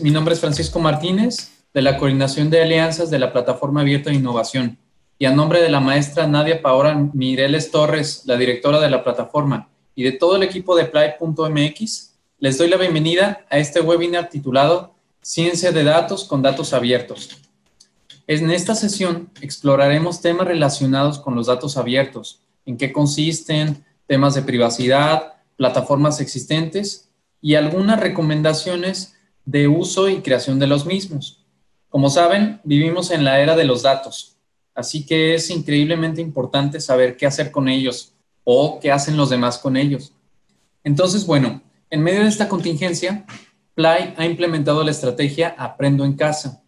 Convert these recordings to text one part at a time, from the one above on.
Mi nombre es Francisco Martínez, de la Coordinación de Alianzas de la Plataforma Abierta de Innovación. Y a nombre de la maestra Nadia Paora Mireles Torres, la directora de la plataforma, y de todo el equipo de Play.mx, les doy la bienvenida a este webinar titulado Ciencia de Datos con Datos Abiertos. En esta sesión exploraremos temas relacionados con los datos abiertos, en qué consisten, temas de privacidad, plataformas existentes y algunas recomendaciones de uso y creación de los mismos. Como saben, vivimos en la era de los datos, así que es increíblemente importante saber qué hacer con ellos o qué hacen los demás con ellos. Entonces, bueno, en medio de esta contingencia, Play ha implementado la estrategia Aprendo en Casa,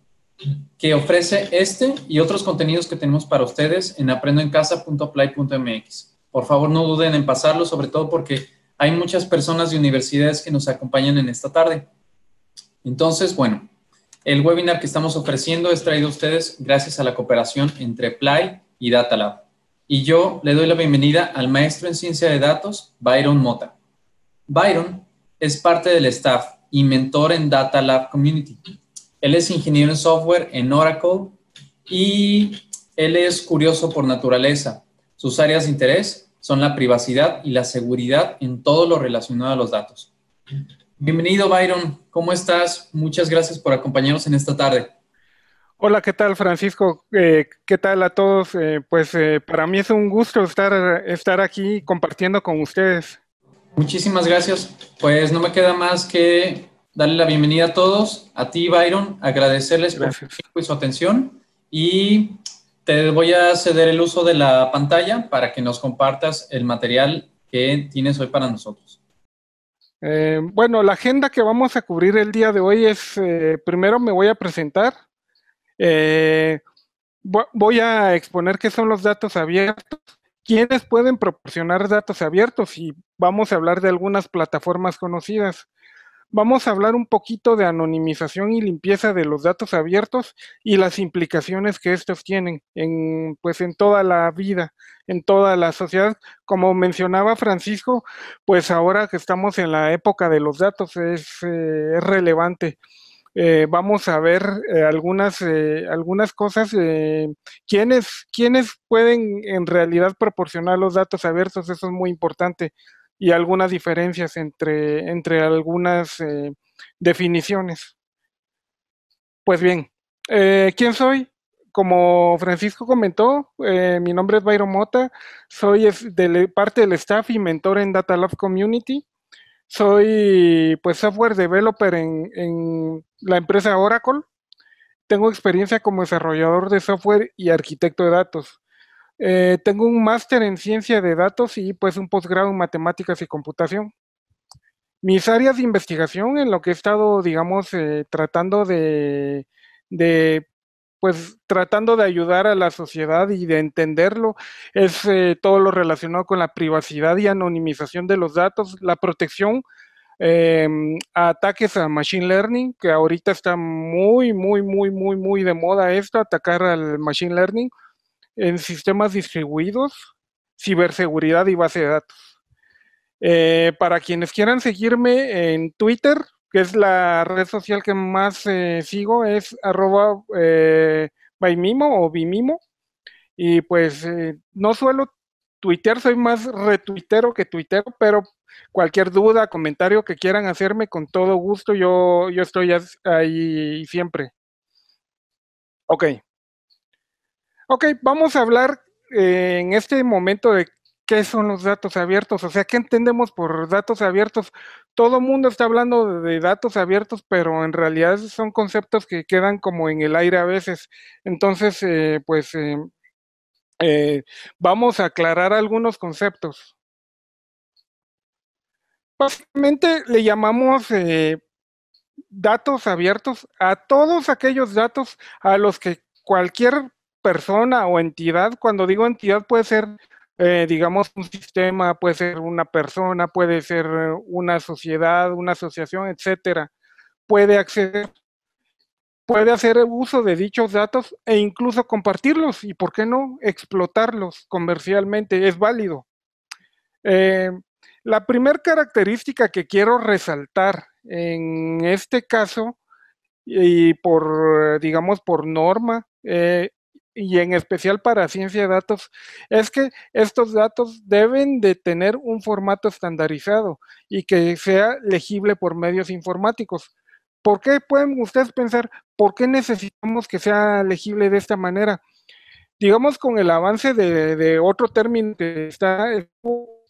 que ofrece este y otros contenidos que tenemos para ustedes en aprendoencasa.play.mx. Por favor, no duden en pasarlo, sobre todo porque hay muchas personas y universidades que nos acompañan en esta tarde. Entonces, bueno, el webinar que estamos ofreciendo es traído a ustedes gracias a la cooperación entre Play y DataLab. Y yo le doy la bienvenida al maestro en ciencia de datos, Byron Mota. Byron es parte del staff y mentor en Data Lab Community. Él es ingeniero en software en Oracle y él es curioso por naturaleza. Sus áreas de interés son la privacidad y la seguridad en todo lo relacionado a los datos. Bienvenido, Byron. ¿Cómo estás? Muchas gracias por acompañarnos en esta tarde. Hola, ¿qué tal, Francisco? Eh, ¿Qué tal a todos? Eh, pues eh, para mí es un gusto estar, estar aquí compartiendo con ustedes. Muchísimas gracias. Pues no me queda más que darle la bienvenida a todos, a ti, Byron, agradecerles por su tiempo y su atención y te voy a ceder el uso de la pantalla para que nos compartas el material que tienes hoy para nosotros. Eh, bueno, la agenda que vamos a cubrir el día de hoy es, eh, primero me voy a presentar, eh, voy a exponer qué son los datos abiertos, quiénes pueden proporcionar datos abiertos y vamos a hablar de algunas plataformas conocidas vamos a hablar un poquito de anonimización y limpieza de los datos abiertos y las implicaciones que estos tienen en, pues, en toda la vida, en toda la sociedad. Como mencionaba Francisco, pues ahora que estamos en la época de los datos es, eh, relevante. Eh, vamos a ver eh, algunas, algunas cosas. ¿quiénes, ¿Quiénes pueden en realidad proporcionar los datos abiertos? Eso es muy importante y algunas diferencias entre, algunas eh, definiciones. Pues bien, eh, ¿quién soy? Como Francisco comentó, eh, mi nombre es Byron Mota, soy de parte del staff y mentor en Data Love Community. Soy pues software developer en, en la empresa Oracle. Tengo experiencia como desarrollador de software y arquitecto de datos. Eh, tengo un máster en ciencia de datos y pues un posgrado en matemáticas y computación. Mis áreas de investigación en lo que he estado, digamos, eh, tratando de, pues tratando de ayudar a la sociedad y de entenderlo, es eh, todo lo relacionado con la privacidad y anonimización de los datos, la protección em, a ataques a Machine Learning, que ahorita está muy, muy, muy, muy, muy de moda esto, atacar al Machine Learning en sistemas distribuidos, ciberseguridad y base de datos. Eh, para quienes quieran seguirme en Twitter, que es la red social que más eh, sigo, es arroba eh, o bimimo. Y pues no suelo Twitter, soy más retuitero que tuitero, pero cualquier duda, comentario que quieran hacerme, con todo gusto, yo, yo estoy ahí siempre. Ok. Ok, vamos a hablar eh, en este momento de qué son los datos abiertos, o sea, ¿qué entendemos por datos abiertos? Todo el mundo está hablando de datos abiertos, pero en realidad son conceptos que quedan como en el aire a veces. Entonces, eh, pues eh, vamos a aclarar algunos conceptos. Básicamente le llamamos datos abiertos a todos aquellos datos a los que cualquier persona o entidad. Cuando digo entidad puede ser, eh, digamos, un sistema, puede ser una persona, puede ser eh, una sociedad, una asociación, etcétera. Puede acceder, puede hacer uso de dichos datos e incluso compartirlos y, ¿por qué no?, explotarlos comercialmente. Es válido. Eh, la primera característica que quiero resaltar en este caso y por, digamos, por norma, y en especial para ciencia de datos, es que estos datos deben de tener un formato estandarizado y que sea legible por medios informáticos. ¿Por qué pueden ustedes pensar, por qué necesitamos que sea legible de esta manera? Digamos, con el avance de, otro término que está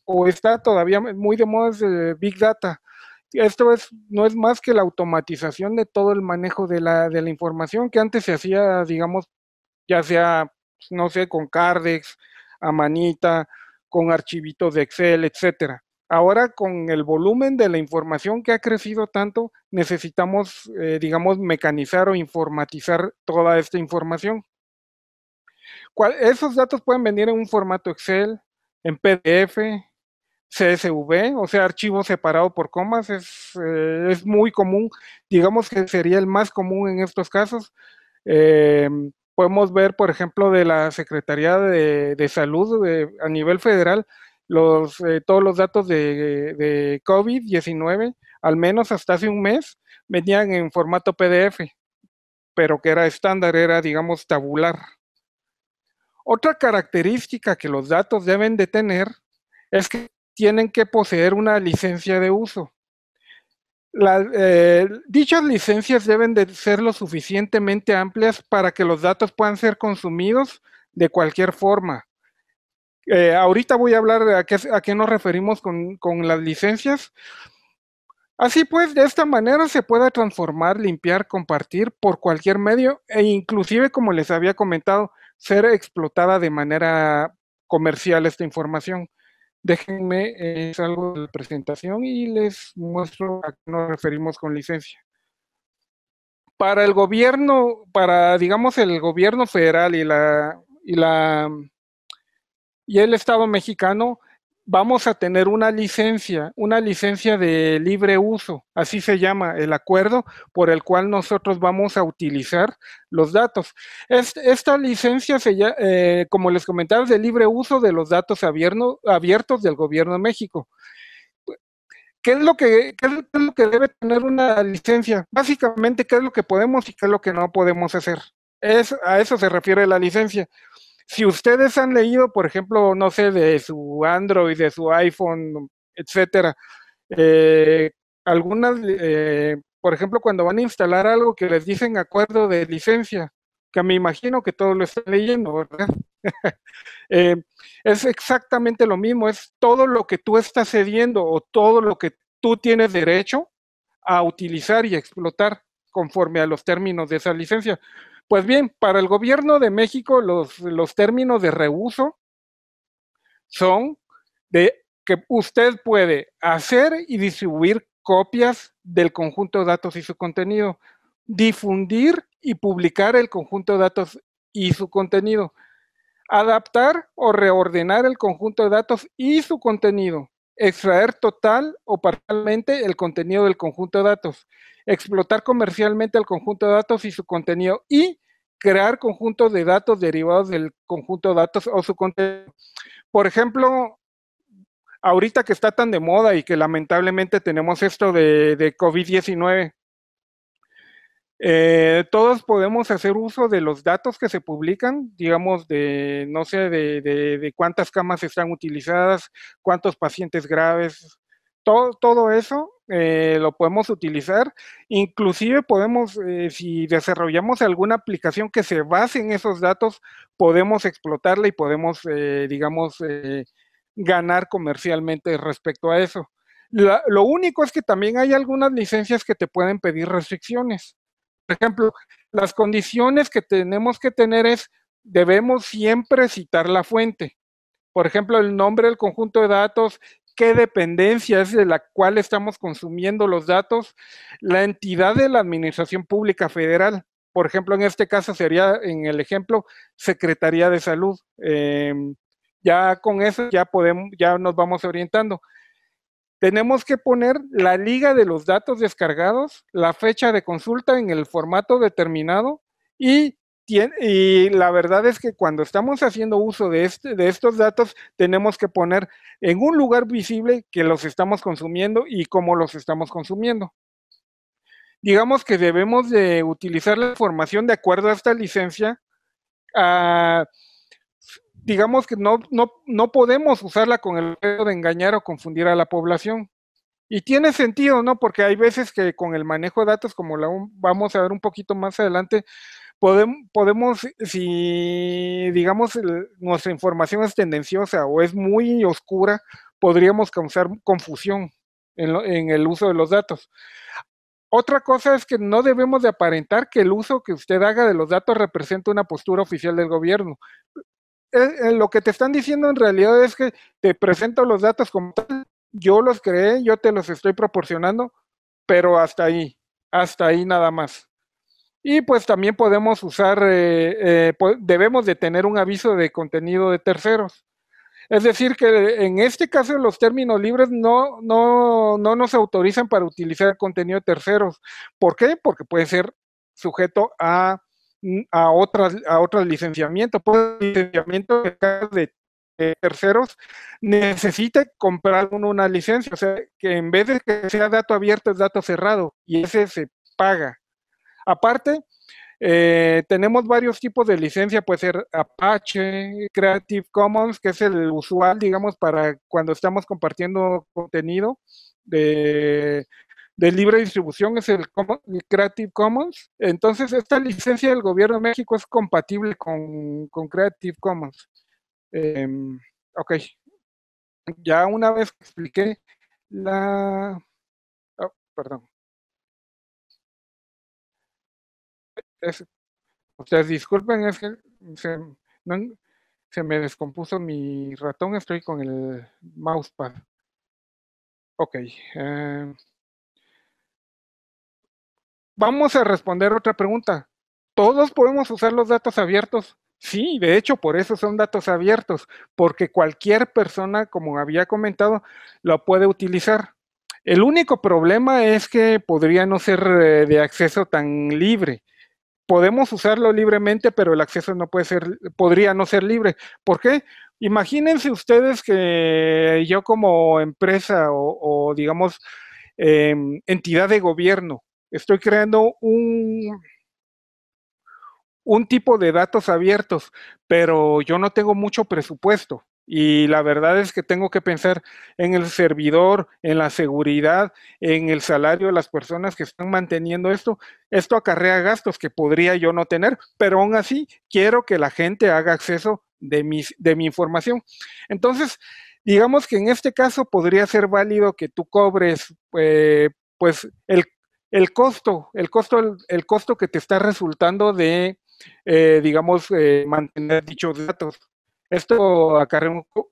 o está todavía muy de moda es eh, Big Data. Esto es, no es más que la automatización de todo el manejo de la, de la información que antes se hacía, digamos, ya sea, pues, no sé, con Cardex, a manita con archivitos de Excel, etcétera. Ahora con el volumen de la información que ha crecido tanto, necesitamos, eh, digamos, mecanizar o informatizar toda esta información. esos datos pueden venir en un formato Excel, en PDF, CSV, o sea, archivo separado por comas, es, eh, es muy común, digamos que sería el más común en estos casos. Em, podemos ver, por ejemplo, de la Secretaría de, Salud a nivel federal, eh, todos los datos de, de COVID-19, al menos hasta hace un mes, venían en formato PDF, pero que era estándar, era, digamos, tabular. Otra característica que los datos deben de tener es que tienen que poseer una licencia de uso las eh, dichas licencias deben de ser lo suficientemente amplias para que los datos puedan ser consumidos de cualquier forma. Eh, ahorita voy a hablar a qué, a qué nos referimos con, con, las licencias. Así pues, de esta manera se puede transformar, limpiar, compartir por cualquier medio e inclusive, como les había comentado, ser explotada de manera comercial esta información. Déjenme, eh, salgo de la presentación y les muestro a qué nos referimos con licencia. Para el gobierno, para, digamos, el gobierno federal y la, y la, y el Estado mexicano, vamos a tener una licencia, una licencia de libre uso, así se llama el acuerdo por el cual nosotros vamos a utilizar los datos. esta licencia, se eh, como les comentaba, es de libre uso de los datos abiertos del gobierno de México. ¿Qué es, lo que, lo que debe tener una licencia? Básicamente, ¿qué es lo que podemos y qué es lo que no podemos hacer? Es, a eso se refiere la licencia. Si ustedes han leído, por ejemplo, no sé, de su Android, de su iPhone, etcétera, eh, algunas, eh, por ejemplo, cuando van a instalar algo que les dicen acuerdo de licencia, que me imagino que todos lo están leyendo, ¿verdad? Eh, es exactamente lo mismo, es todo lo que tú estás cediendo o todo lo que tú tienes derecho a utilizar y explotar conforme a los términos de esa licencia. Pues bien, para el gobierno de México los, los términos de reuso son de que usted puede hacer y distribuir copias del conjunto de datos y su contenido, difundir y publicar el conjunto de datos y su contenido, adaptar o reordenar el conjunto de datos y su contenido, extraer total o parcialmente el contenido del conjunto de datos, explotar comercialmente el conjunto de datos y su contenido y crear conjuntos de datos derivados del conjunto de datos o su contenido. Por ejemplo, ahorita que está tan de moda y que lamentablemente tenemos esto de, COVID-19, eh, todos podemos hacer uso de los datos que se publican, digamos, de, no sé, de, de cuántas camas están utilizadas, cuántos pacientes graves, todo, todo eso eh, lo podemos utilizar. Inclusive podemos, eh, si desarrollamos alguna aplicación que se base en esos datos, podemos explotarla y podemos, eh, digamos, ganar comercialmente respecto a eso. lo único es que también hay algunas licencias que te pueden pedir restricciones. Por ejemplo, las condiciones que tenemos que tener es, debemos siempre citar la fuente por ejemplo, el nombre del conjunto de datos qué dependencia es de la cual estamos consumiendo los datos, la entidad de la Administración Pública Federal. Por ejemplo, en este caso sería, en el ejemplo, Secretaría de Salud. Em, ya con eso ya podemos, ya nos vamos orientando. Tenemos que poner la liga de los datos descargados, la fecha de consulta en el formato determinado y y la verdad es que cuando estamos haciendo uso de, este, de estos datos, tenemos que poner en un lugar visible que los estamos consumiendo y cómo los estamos consumiendo. Digamos que debemos de utilizar la información de acuerdo a esta licencia. Ah, digamos que no, no, podemos usarla con el de engañar o confundir a la población. Y tiene sentido, ¿no? Porque hay veces que con el manejo de datos, como la vamos a ver un poquito más adelante, podemos, si digamos nuestra información es tendenciosa o es muy oscura, podríamos causar confusión en, el uso de los datos. Otra cosa es que no debemos de aparentar que el uso que usted haga de los datos representa una postura oficial del gobierno. Eh, eh, lo que te están diciendo en realidad es que te presento los datos como tal, yo los creé, yo te los estoy proporcionando, pero hasta ahí, hasta ahí nada más. Y pues también podemos usar, eh, eh, debemos de tener un aviso de contenido de terceros. Es decir, que en este caso los términos libres no, no, no nos autorizan para utilizar contenido de terceros. ¿Por qué? Porque puede ser sujeto a, mm, a, otras, a otros licenciamientos. licenciamiento de terceros necesita comprar una licencia. O sea, que en vez de que sea dato abierto es dato cerrado y ese se paga. Aparte, eh, tenemos varios tipos de licencia, puede ser Apache, Creative Commons, que es el usual, digamos, para cuando estamos compartiendo contenido de, libre distribución, es el, Creative Commons. Entonces, esta licencia del gobierno de México es compatible con, Creative Commons. Em, ok, ya una vez expliqué la... Oh, perdón. O sea, disculpen, es que se, me descompuso mi ratón, estoy con el mousepad. Ok. Eh, vamos a responder otra pregunta. ¿Todos podemos usar los datos abiertos? Sí, de hecho, por eso son datos abiertos, porque cualquier persona, como había comentado, lo puede utilizar. El único problema es que podría no ser eh, de acceso tan libre podemos usarlo libremente, pero el acceso no puede ser, podría no ser libre. ¿Por qué? Imagínense ustedes que yo como empresa o, digamos, em, entidad de gobierno, estoy creando un, un tipo de datos abiertos, pero yo no tengo mucho presupuesto. Y la verdad es que tengo que pensar en el servidor, en la seguridad, en el salario de las personas que están manteniendo esto. Esto acarrea gastos que podría yo no tener, pero aún así quiero que la gente haga acceso de, de mi información. Entonces, digamos que en este caso podría ser válido que tú cobres eh, pues el, costo, el costo, el, costo que te está resultando de, eh, digamos, eh, mantener dichos datos. Esto acarrea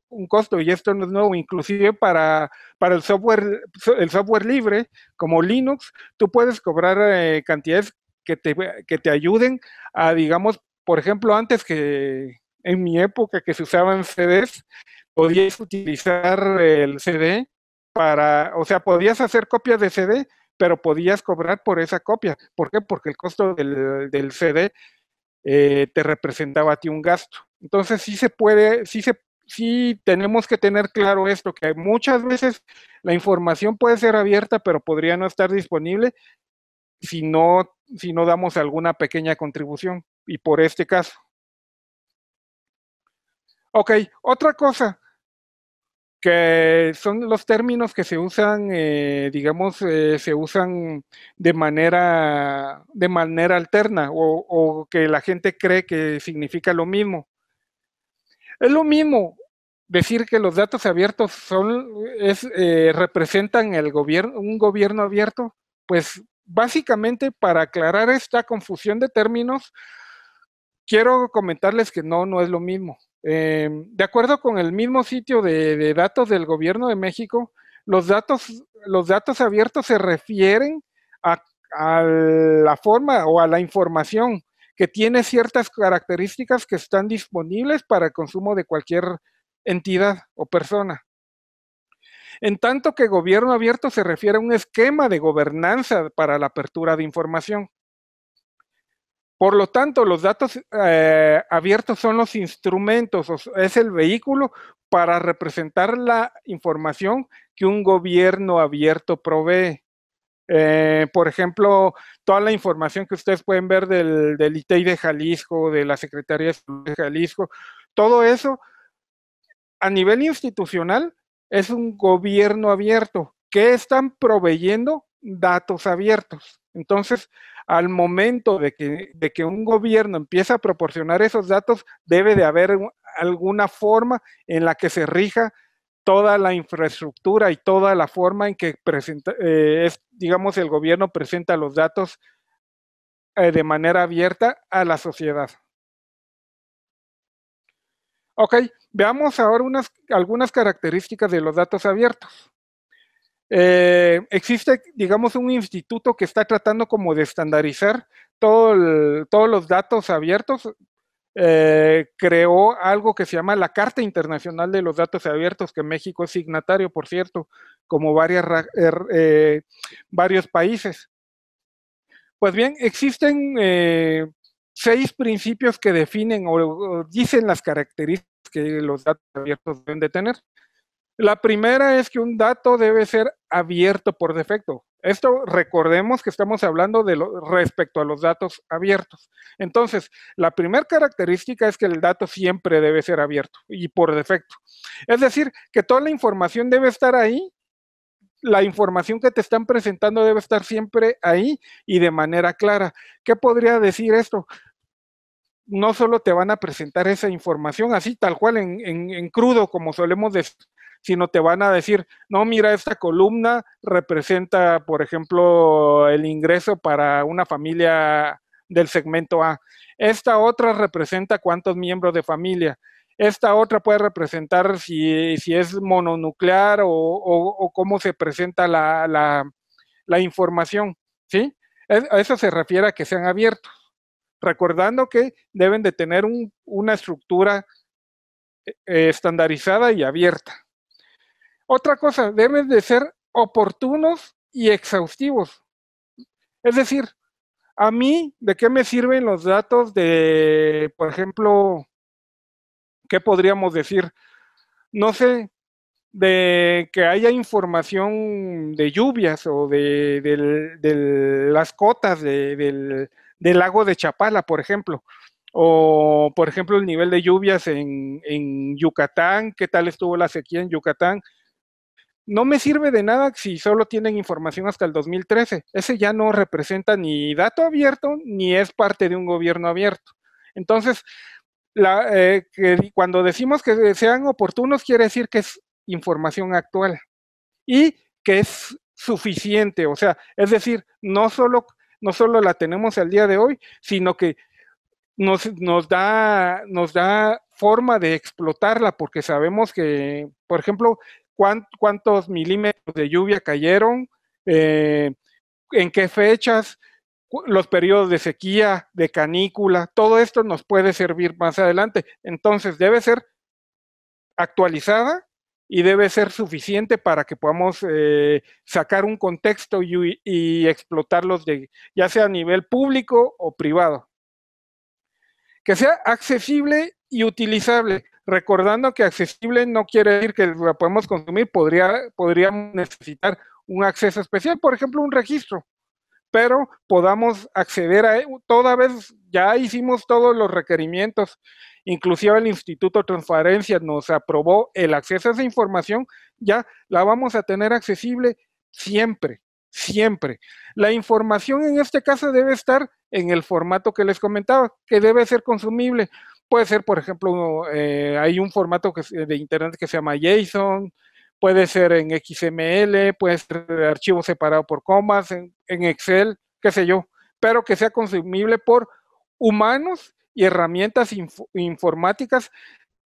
un, costo y esto no es nuevo. Inclusive para, para el, software, el software libre, como Linux, tú puedes cobrar eh, cantidades que te, que te ayuden a, digamos, por ejemplo, antes que en mi época que se usaban CDs, podías utilizar el CD para, o sea, podías hacer copias de CD, pero podías cobrar por esa copia. ¿Por qué? Porque el costo del, del CD eh, te representaba a ti un gasto. Entonces sí se puede, sí se sí tenemos que tener claro esto, que muchas veces la información puede ser abierta, pero podría no estar disponible si no, si no damos alguna pequeña contribución, y por este caso. Ok, otra cosa, que son los términos que se usan, eh, digamos, eh, se usan de manera, de manera alterna o, que la gente cree que significa lo mismo. Es lo mismo decir que los datos abiertos son, eh, representan el gobierno, un gobierno abierto, pues básicamente para aclarar esta confusión de términos, quiero comentarles que no, no es lo mismo. Em, de acuerdo con el mismo sitio de, datos del Gobierno de México, los datos, abiertos se refieren a, a la forma o a la información que tiene ciertas características que están disponibles para el consumo de cualquier entidad o persona. En tanto que gobierno abierto se refiere a un esquema de gobernanza para la apertura de información. Por lo tanto, los datos eh, abiertos son los instrumentos, es el vehículo para representar la información que un gobierno abierto provee. Eh, por ejemplo, toda la información que ustedes pueden ver del, del ITEI de Jalisco, de la Secretaría de de Jalisco, todo eso a nivel institucional es un gobierno abierto. ¿Qué están proveyendo datos abiertos. Entonces, al momento de que, un gobierno empieza a proporcionar esos datos, debe de haber alguna forma en la que se rija toda la infraestructura y toda la forma en que presenta, eh, digamos, el gobierno presenta los datos eh, de manera abierta a la sociedad. Ok, veamos ahora algunas características de los datos abiertos. Eh, existe, digamos, un instituto que está tratando como de estandarizar todos los datos abiertos. Eh, creó algo que se llama la Carta Internacional de los Datos Abiertos, que México es signatario, por cierto, como varias, eh, varios países. Pues bien, existen seis principios que definen o dicen las características que los datos abiertos deben de tener. La primera es que un dato debe ser abierto por defecto. Esto recordemos que estamos hablando de respecto a los datos abiertos. Entonces, la primera característica es que el dato siempre debe ser abierto y por defecto. Es decir, que toda la información debe estar ahí, la información que te están presentando debe estar siempre ahí y de manera clara. ¿Qué podría decir esto? No solo te van a presentar esa información así, tal cual, en, en crudo, como solemos decir sino te van a decir, no, mira, esta columna representa, por ejemplo, el ingreso para una familia del segmento A. Esta otra representa cuántos miembros de familia. Esta otra puede representar si, si es mononuclear o, cómo se presenta la, información, ¿sí? A eso se refiere a que sean abiertos, recordando que deben de tener una estructura eh, estandarizada y abierta. Otra cosa, deben de ser oportunos y exhaustivos. Es decir, a mí, ¿de qué me sirven los datos de, por ejemplo, qué podríamos decir? No sé, de que haya información de lluvias o de, las cotas del, del, lago de Chapala, por ejemplo. O, por ejemplo, el nivel de lluvias en, en Yucatán, qué tal estuvo la sequía en Yucatán, no me sirve de nada si solo tienen información hasta el 2013. Ese ya no representa ni dato abierto ni es parte de un gobierno abierto. Entonces, eh, cuando decimos que sean oportunos, quiere decir que es información actual y que es suficiente. O sea, es decir, no solo, no la tenemos al día de hoy, sino que nos, da, nos da forma de explotarla porque sabemos que, por ejemplo, cuántos milímetros de lluvia cayeron, eh, en qué fechas, los periodos de sequía, de canícula, todo esto nos puede servir más adelante. Entonces debe ser actualizada y debe ser suficiente para que podamos eh, sacar un contexto y, explotarlos ya sea a nivel público o privado. Que sea accesible y utilizable. Recordando que accesible no quiere decir que la podemos consumir, podría, podríamos necesitar un acceso especial, por ejemplo, un registro, pero podamos acceder a toda vez, ya hicimos todos los requerimientos, inclusive el Instituto de Transparencia nos aprobó el acceso a esa información, ya la vamos a tener accesible siempre, siempre. La información en este caso debe estar en el formato que les comentaba, que debe ser consumible. Puede ser, por ejemplo, eh, hay un formato que, eh, de Internet que se llama JSON, puede ser en XML, puede ser archivo separado por comas, en, Excel, qué sé yo, pero que sea consumible por humanos y herramientas informáticas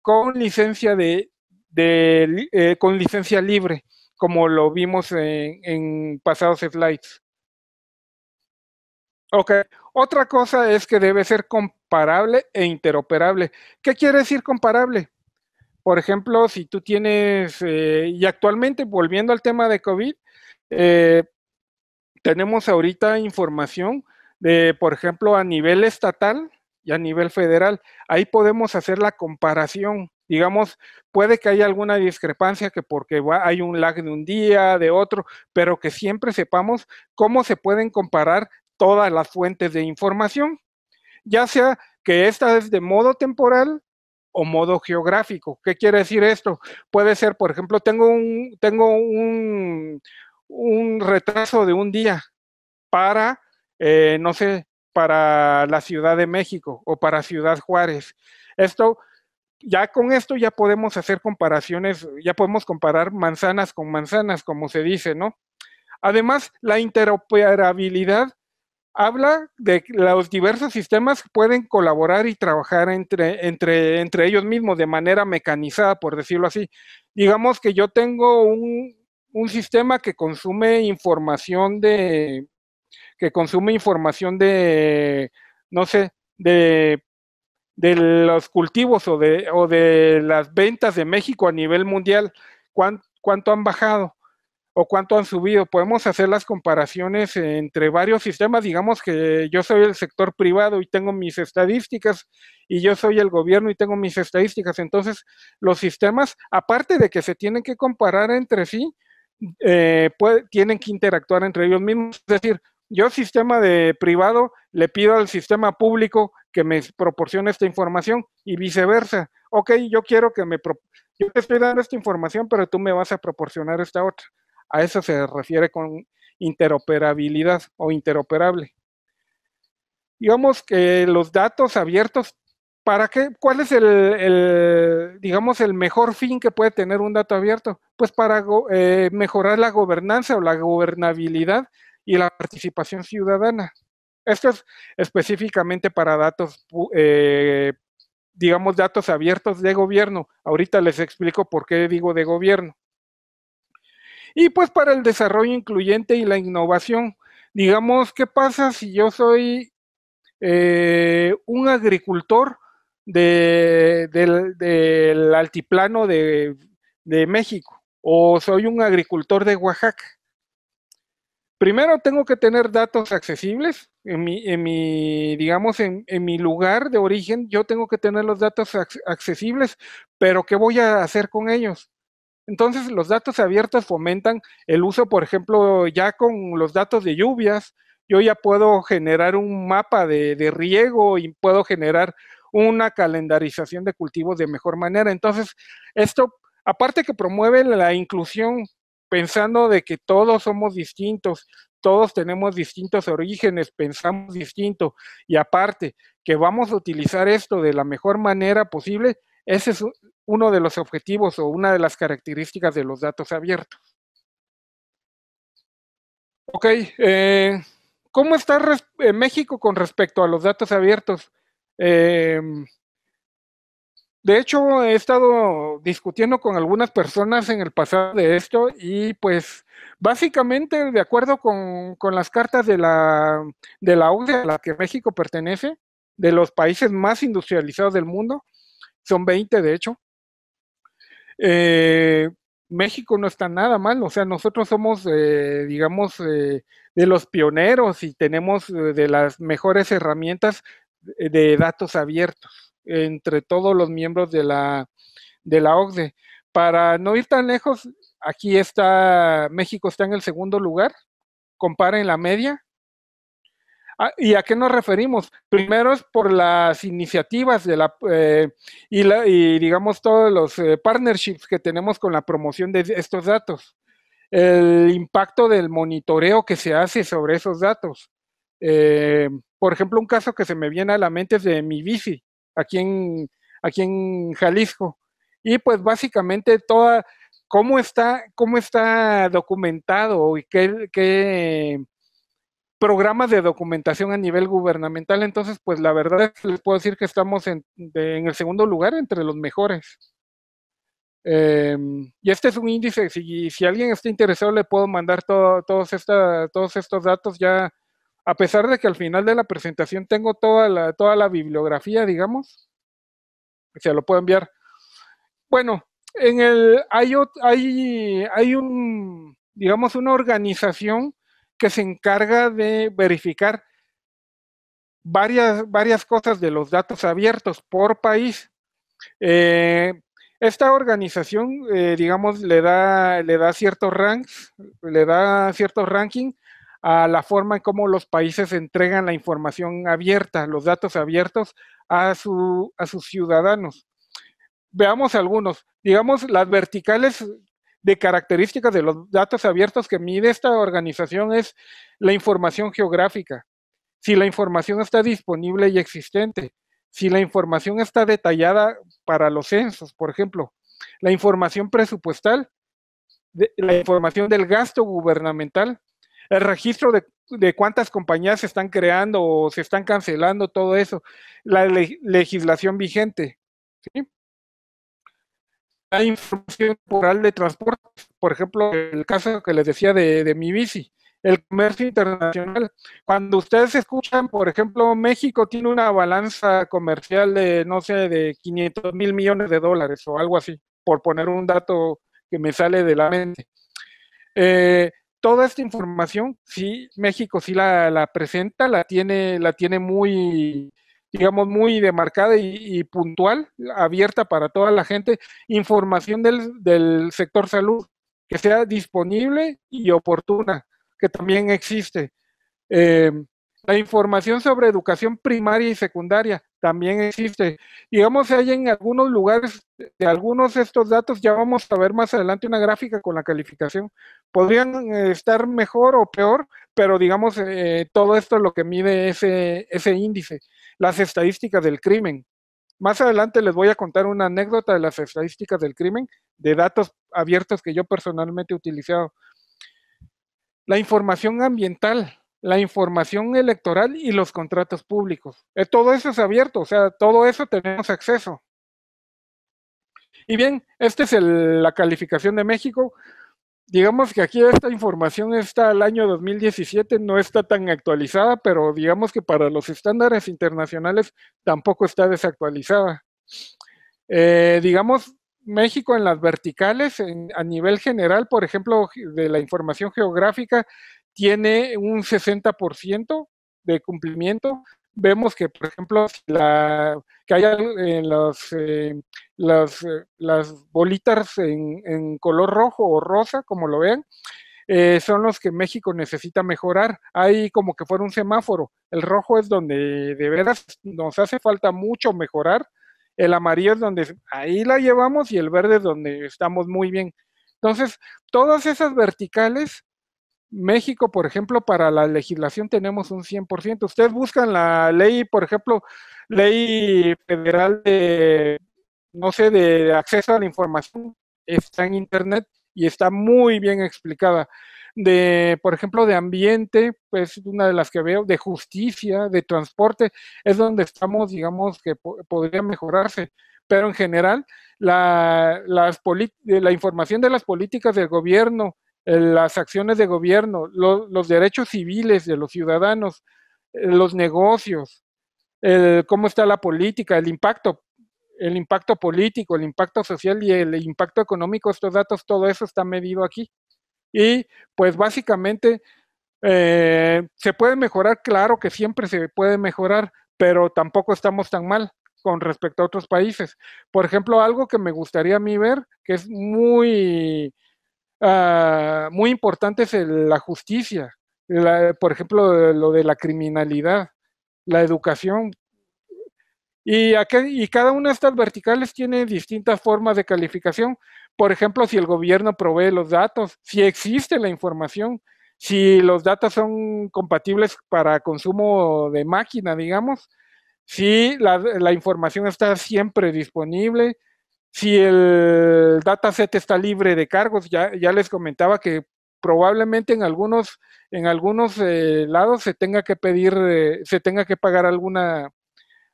con licencia de, eh, con licencia libre, como lo vimos en, en pasados slides. Ok, otra cosa es que debe ser comparable e interoperable. ¿Qué quiere decir comparable? Por ejemplo, si tú tienes, eh, y actualmente volviendo al tema de COVID, eh, tenemos ahorita información de, por ejemplo, a nivel estatal y a nivel federal. Ahí podemos hacer la comparación. Digamos, puede que haya alguna discrepancia que porque hay un lag de un día, de otro, pero que siempre sepamos cómo se pueden comparar todas las fuentes de información, ya sea que esta es de modo temporal o modo geográfico. ¿Qué quiere decir esto? Puede ser, por ejemplo, tengo un, tengo un, retraso de un día para, eh, no sé, para la Ciudad de México o para Ciudad Juárez. Esto, ya con esto ya podemos hacer comparaciones, ya podemos comparar manzanas con manzanas, como se dice, ¿no? Además, la interoperabilidad habla de los diversos sistemas pueden colaborar y trabajar entre, entre, entre ellos mismos de manera mecanizada, por decirlo así. Digamos que yo tengo un, un sistema que consume información de que consume información de no sé de, de los cultivos o de, o de las ventas de México a nivel mundial cuánto han bajado o cuánto han subido. Podemos hacer las comparaciones entre varios sistemas. Digamos que yo soy el sector privado y tengo mis estadísticas y yo soy el gobierno y tengo mis estadísticas. Entonces, los sistemas, aparte de que se tienen que comparar entre sí, eh, tienen que interactuar entre ellos mismos. Es decir, yo sistema de privado le pido al sistema público que me proporcione esta información y viceversa. Ok, yo quiero que me... Yo te estoy dando esta información, pero tú me vas a proporcionar esta otra. A eso se refiere con interoperabilidad o interoperable. Digamos que los datos abiertos, ¿para qué? ¿Cuál es el, digamos, el mejor fin que puede tener un dato abierto? Pues para eh, mejorar la gobernanza o la gobernabilidad y la participación ciudadana. Esto es específicamente para datos, eh, digamos, datos abiertos de gobierno. Ahorita les explico por qué digo de gobierno y pues para el desarrollo incluyente y la innovación. Digamos, ¿qué pasa si yo soy eh, un agricultor del, altiplano de, México o soy un agricultor de Oaxaca? Primero tengo que tener datos accesibles. En mi, en mi digamos, en, mi lugar de origen, yo tengo que tener los datos accesibles, pero ¿qué voy a hacer con ellos? Entonces, los datos abiertos fomentan el uso, por ejemplo, ya con los datos de lluvias. Yo ya puedo generar un mapa de, riego y puedo generar una calendarización de cultivos de mejor manera. Entonces, esto, aparte que promueve la inclusión, pensando de que todos somos distintos, todos tenemos distintos orígenes, pensamos distinto, y aparte que vamos a utilizar esto de la mejor manera posible, ese es uno de los objetivos o una de las características de los datos abiertos. Ok, eh, ¿cómo está eh, México con respecto a los datos abiertos? Eh, de hecho, he estado discutiendo con algunas personas en el pasado de esto y pues básicamente de acuerdo con, las cartas de la, de la a la que México pertenece, de los países más industrializados del mundo, son 20 de hecho. Eh, México no está nada mal, o sea, nosotros somos, eh, digamos, eh, de los pioneros y tenemos de las mejores herramientas de datos abiertos entre todos los miembros de la, de la OCDE. Para no ir tan lejos, aquí está, México está en el segundo lugar, comparen la media, Ah, ¿Y a qué nos referimos? Primero es por las iniciativas de la, eh, y, la digamos todos los eh, partnerships que tenemos con la promoción de estos datos. El impacto del monitoreo que se hace sobre esos datos. Eh, por ejemplo, un caso que se me viene a la mente es de mi bici, aquí en, aquí en Jalisco. Y pues básicamente toda, cómo está, cómo está documentado y qué, qué programas de documentación a nivel gubernamental. Entonces, pues la verdad es, que les puedo decir que estamos en, el segundo lugar entre los mejores. Em, y este es un índice, si, si alguien está interesado le puedo mandar todos, todos estos datos ya, a pesar de que al final de la presentación tengo toda la, toda la bibliografía, digamos, se lo puedo enviar. Bueno, en el, hay, hay, hay un, digamos, una organización que se encarga de verificar varias, varias cosas de los datos abiertos por país. Eh, esta organización, eh, digamos, le da, le da ciertos ranks, le da cierto ranking a la forma en cómo los países entregan la información abierta, los datos abiertos a, a sus ciudadanos. Veamos algunos. Digamos, las verticales de características de los datos abiertos que mide esta organización es la información geográfica. Si la información está disponible y existente, si la información está detallada para los censos, por ejemplo, la información presupuestal, la información del gasto gubernamental, el registro de, cuántas compañías se están creando o se están cancelando, todo eso, la legislación vigente. ¿sí? hay información plural de transporte. Por ejemplo, el caso que les decía de, mi bici, el comercio internacional. Cuando ustedes escuchan, por ejemplo, México tiene una balanza comercial de, no sé, de 500 mil millones de dólares o algo así, por poner un dato que me sale de la mente. Eh, toda esta información, sí, México sí la, la presenta, la tiene, la tiene muy digamos, muy demarcada y, puntual, abierta para toda la gente, información del, del sector salud que sea disponible y oportuna, que también existe. Eh, la información sobre educación primaria y secundaria también existe. Digamos, hay en algunos lugares, de algunos de estos datos, ya vamos a ver más adelante una gráfica con la calificación. Podrían eh, estar mejor o peor, pero digamos, eh, todo esto es lo que mide ese, ese índice las estadísticas del crimen. Más adelante les voy a contar una anécdota de las estadísticas del crimen, de datos abiertos que yo personalmente he utilizado. La información ambiental, la información electoral y los contratos públicos. Eh, todo eso es abierto, o sea, todo eso tenemos acceso. Y bien, esta es la calificación de México digamos que aquí esta información está al año 2017, no está tan actualizada, pero digamos que para los estándares internacionales tampoco está desactualizada. Eh, digamos, México en las verticales, a nivel general, por ejemplo, de la información geográfica, tiene un 60% de cumplimiento, vemos que, por ejemplo, la, que hay en eh, las, las, bolitas en, color rojo o rosa, como lo ven eh, son los que México necesita mejorar. Hay como que fuera un semáforo. El rojo es donde de veras nos hace falta mucho mejorar. El amarillo es donde ahí la llevamos y el verde es donde estamos muy bien. Entonces, todas esas verticales México, por ejemplo, para la legislación tenemos un 100%. Ustedes buscan la ley, por ejemplo, ley federal de, no sé, de acceso a la información, está en Internet y está muy bien explicada. De, por ejemplo, de ambiente, pues una de las que veo, de justicia, de transporte, es donde estamos, digamos, que podría mejorarse. Pero en general, la información de las políticas del gobierno, las acciones de gobierno, los derechos civiles de los ciudadanos, eh, los negocios, cómo está la política, el impacto, el impacto político, el impacto social y el impacto económico, estos datos, todo eso está medido aquí. Y pues básicamente eh, se puede mejorar, claro que siempre se puede mejorar, pero tampoco estamos tan mal con respecto a otros países. Por ejemplo, algo que me gustaría a mí ver, que es muy Ah, muy importante es la justicia, por ejemplo, lo de la criminalidad, la educación. Y, cada una de estas verticales tiene distintas formas de calificación. Por ejemplo, si el gobierno provee los datos, si existe la información, si los datos son compatibles para consumo de máquina, digamos, si la información está siempre disponible, si el dataset está libre de cargos, ya, les comentaba que probablemente en algunos, en algunos eh, lados se tenga que pedir, eh, se tenga que pagar alguna,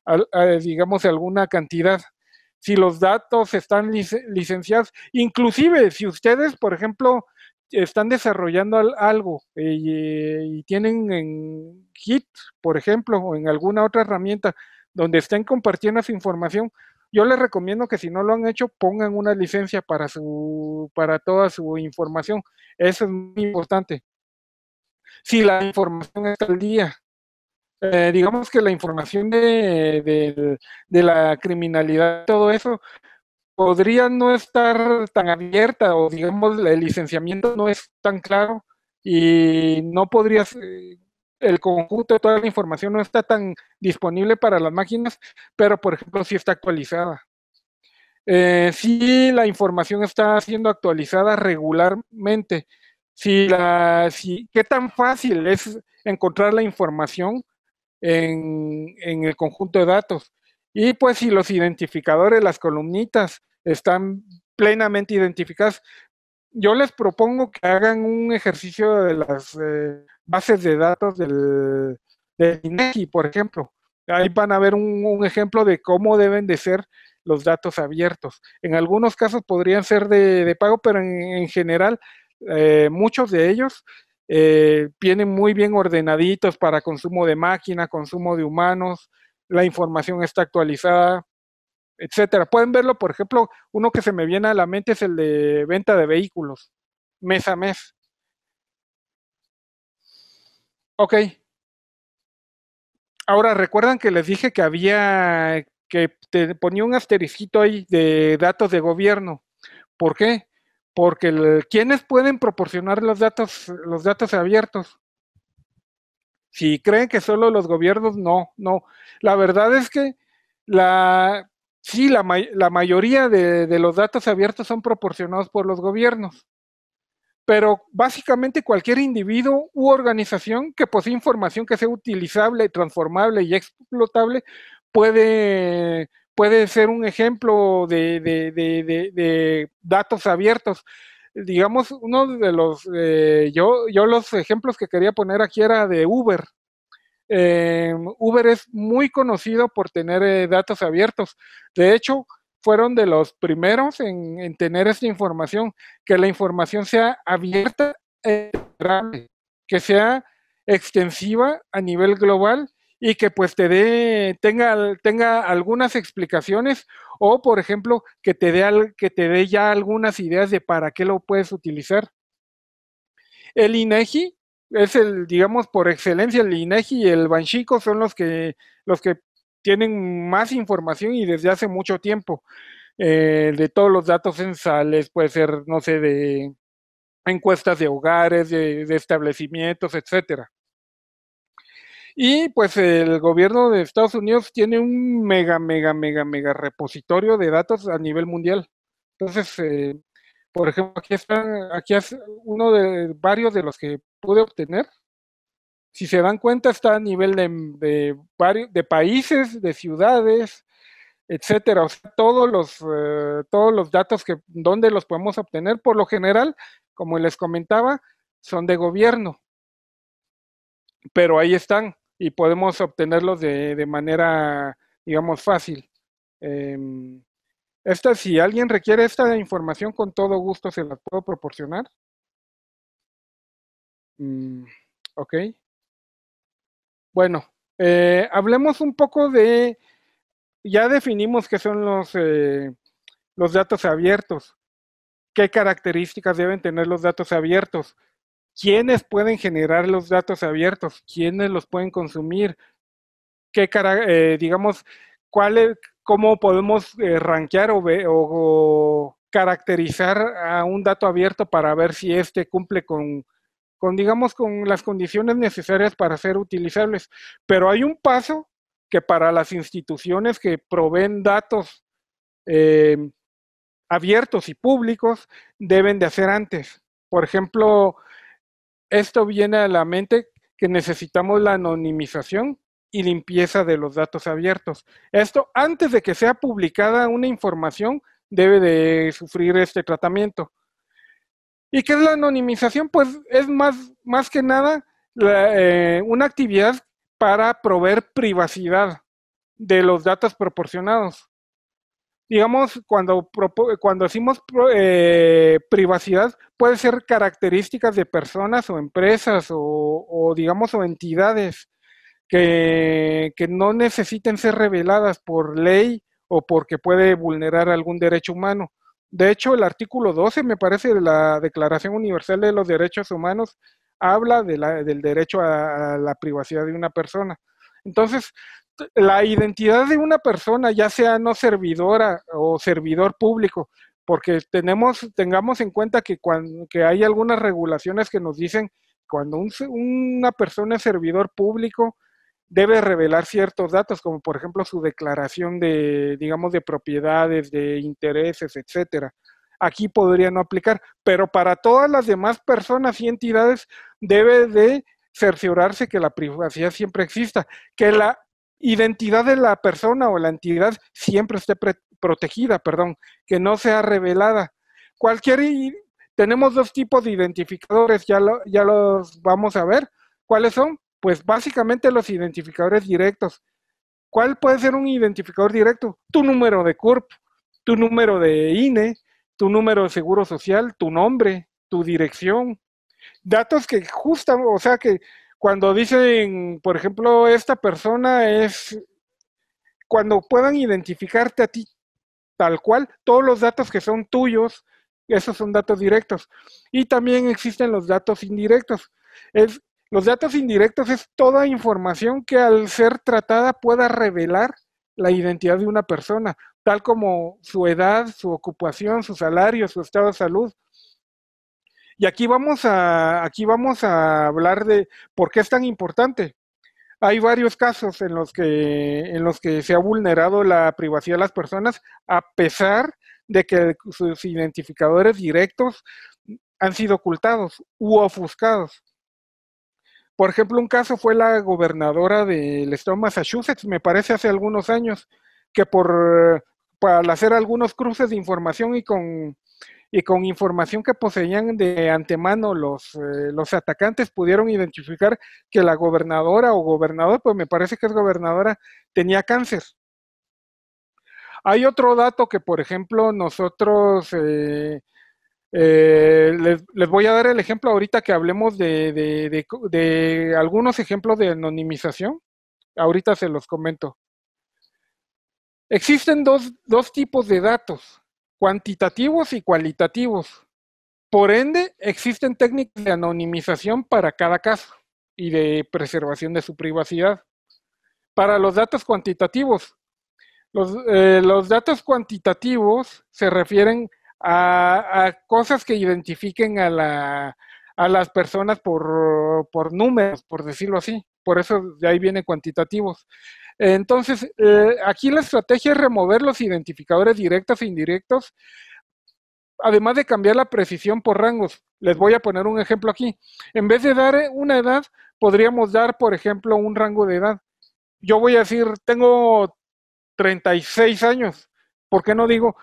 eh, digamos, alguna cantidad. Si los datos están licenciados, inclusive si ustedes, por ejemplo, están desarrollando algo y, tienen en Git, por ejemplo, o en alguna otra herramienta donde estén compartiendo su información, yo les recomiendo que si no lo han hecho, pongan una licencia para, su, para toda su información. Eso es muy importante. Si la información está al día, eh, digamos que la información de, de, la criminalidad, todo eso, podría no estar tan abierta o digamos el licenciamiento no es tan claro y no podría ser el conjunto de toda la información no está tan disponible para las máquinas, pero por ejemplo sí está actualizada. Eh, si la información está siendo actualizada regularmente, si la, qué tan fácil es encontrar la información en el conjunto de datos. Y pues si los identificadores, las columnitas, están plenamente identificadas, yo les propongo que hagan un ejercicio de las eh, bases de datos del, del, INEGI, por ejemplo. Ahí van a ver un, ejemplo de cómo deben de ser los datos abiertos. En algunos casos podrían ser de, pago, pero en, general eh, muchos de ellos eh, vienen muy bien ordenaditos para consumo de máquina, consumo de humanos, la información está actualizada, etcétera. Pueden verlo, por ejemplo, uno que se me viene a la mente es el de venta de vehículos, mes a mes. Ok. Ahora, ¿recuerdan que les dije que había, que te ponía un asterisco ahí de datos de gobierno? ¿Por qué? Porque ¿quiénes pueden proporcionar los datos, los datos abiertos? Si creen que solo los gobiernos, no, no. La verdad es que la, Sí, la, mayoría de, los datos abiertos son proporcionados por los gobiernos, pero básicamente cualquier individuo u organización que posee información que sea utilizable, transformable y explotable puede, ser un ejemplo de, datos abiertos digamos, uno de los, eh, yo, yo los ejemplos que quería poner aquí era de Uber. Eh, Uber es muy conocido por tener eh, datos abiertos. De hecho, fueron de los primeros en, tener esta información, que la información sea abierta, eh, que sea extensiva a nivel global y que pues te dé, tenga, tenga algunas explicaciones o, por ejemplo, que te dé, que te dé ya algunas ideas de para qué lo puedes utilizar. El INEGI es el, digamos, por excelencia, el INEGI e y el Banchico son los que, los que tienen más información y desde hace mucho tiempo. Eh, de todos los datos censales, puede ser, no sé, de encuestas de hogares, de, establecimientos, etcétera. Y pues el gobierno de Estados Unidos tiene un mega, mega, mega, mega repositorio de datos a nivel mundial. Entonces, eh, por ejemplo, aquí están, aquí es uno de varios de los que pude obtener. Si se dan cuenta, está a nivel de, varios, de países, de ciudades, etcétera. O sea, todos los, eh, todos los datos que donde los podemos obtener, por lo general, como les comentaba, son de gobierno. Pero ahí están y podemos obtenerlos de, de manera, digamos, fácil. Em, esta, si alguien requiere esta información, con todo gusto se la puedo proporcionar. Mm, ok. Bueno, eh, hablemos un poco de, ya definimos qué son los, eh, los datos abiertos, qué características deben tener los datos abiertos, quiénes pueden generar los datos abiertos, quiénes los pueden consumir, qué, cara eh, digamos, cuál es, cómo podemos ranquear eh, rankear o, caracterizar a un dato abierto para ver si éste cumple con, digamos, con las condiciones necesarias para ser utilizables. Pero hay un paso que para las instituciones que proveen datos eh, abiertos y públicos deben de hacer antes. Por ejemplo, esto viene a la mente que necesitamos la anonimización y limpieza de los datos abiertos. Esto antes de que sea publicada una información debe de sufrir este tratamiento. ¿Y qué es la anonimización? Pues es más, más que nada eh, una actividad para proveer privacidad de los datos proporcionados. Digamos, cuando, cuando decimos eh, privacidad, puede ser características de personas o empresas o, o digamos, o entidades que, no necesiten ser reveladas por ley o porque puede vulnerar algún derecho humano. De hecho, el artículo 12, me parece, de la Declaración Universal de los Derechos Humanos habla del derecho a, la privacidad de una persona. Entonces, la identidad de una persona, ya sea no servidora o servidor público, porque tenemos, tengamos en cuenta que, cuando, que hay algunas regulaciones que nos dicen cuando una persona es servidor público, debe revelar ciertos datos, como por ejemplo su declaración de, digamos, de propiedades, de intereses, etcétera. Aquí podría no aplicar, pero para todas las demás personas y entidades debe de cerciorarse que la privacidad siempre exista, que la identidad de la persona o la entidad siempre esté protegida, perdón, que no sea revelada. Cualquier tenemos dos tipos de identificadores, ya, ya los vamos a ver. ¿Cuáles son? Pues básicamente los identificadores directos. ¿Cuál puede ser un identificador directo? Tu número de CURP, tu número de INE, tu número de seguro social, tu nombre, tu dirección. Datos que justa, o sea que cuando dicen, por ejemplo, esta persona es, cuando puedan identificarte a ti tal cual, todos los datos que son tuyos, esos son datos directos. Y también existen los datos indirectos. Es los datos indirectos es toda información que al ser tratada pueda revelar la identidad de una persona, tal como su edad, su ocupación, su salario, su estado de salud. Y aquí vamos a, aquí vamos a hablar de por qué es tan importante. Hay varios casos en los, que, en los que se ha vulnerado la privacidad de las personas a pesar de que sus identificadores directos han sido ocultados u ofuscados. Por ejemplo, un caso fue la gobernadora del estado de Massachusetts, me parece hace algunos años, que por al hacer algunos cruces de información y con, y con información que poseían de antemano los, eh, los atacantes pudieron identificar que la gobernadora o gobernador, pues me parece que es gobernadora, tenía cáncer. Hay otro dato que, por ejemplo, nosotros eh, eh, les, voy a dar el ejemplo ahorita que hablemos de, algunos ejemplos de anonimización. Ahorita se los comento. Existen dos, tipos de datos, cuantitativos y cualitativos. Por ende, existen técnicas de anonimización para cada caso y de preservación de su privacidad. Para los datos cuantitativos, los, eh, los datos cuantitativos se refieren a, cosas que identifiquen a, las personas por, números, por decirlo así. Por eso de ahí vienen cuantitativos. Entonces, eh, aquí la estrategia es remover los identificadores directos e indirectos, además de cambiar la precisión por rangos. Les voy a poner un ejemplo aquí. En vez de dar eh, una edad, podríamos dar, por ejemplo, un rango de edad. Yo voy a decir, tengo 36 años. ¿Por qué no digo,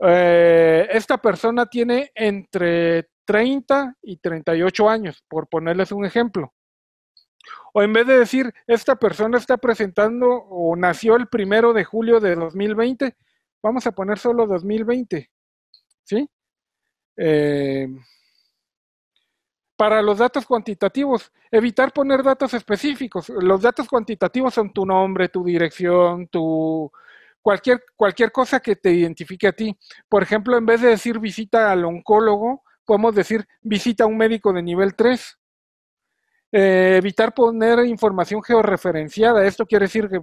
eh, esta persona tiene entre 30 y 38 años, por ponerles un ejemplo. O en vez de decir, esta persona está presentando o nació el primero de julio de 2020, vamos a poner solo 2020. ¿Sí? Eh, para los datos cuantitativos, evitar poner datos específicos. Los datos cuantitativos son tu nombre, tu dirección, tu cualquier, cualquier cosa que te identifique a ti. Por ejemplo, en vez de decir visita al oncólogo, podemos decir visita a un médico de nivel 3. Eh, evitar poner información georreferenciada. Esto quiere decir que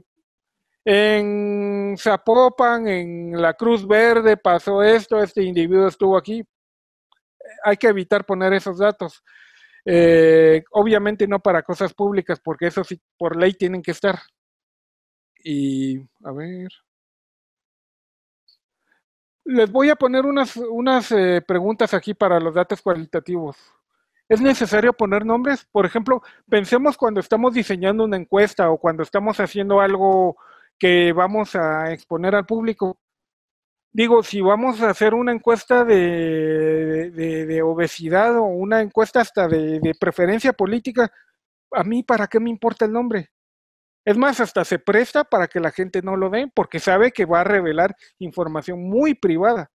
en Zapopan, en la Cruz Verde, pasó esto, este individuo estuvo aquí. Hay que evitar poner esos datos. Eh, obviamente no para cosas públicas, porque eso sí, por ley tienen que estar. Y a ver, les voy a poner unas, unas eh, preguntas aquí para los datos cualitativos. ¿Es necesario poner nombres? Por ejemplo, pensemos cuando estamos diseñando una encuesta o cuando estamos haciendo algo que vamos a exponer al público. Digo, si vamos a hacer una encuesta de, obesidad o una encuesta hasta de preferencia política, a mí para qué me importa el nombre. Es más, hasta se presta para que la gente no lo dé, porque sabe que va a revelar información muy privada.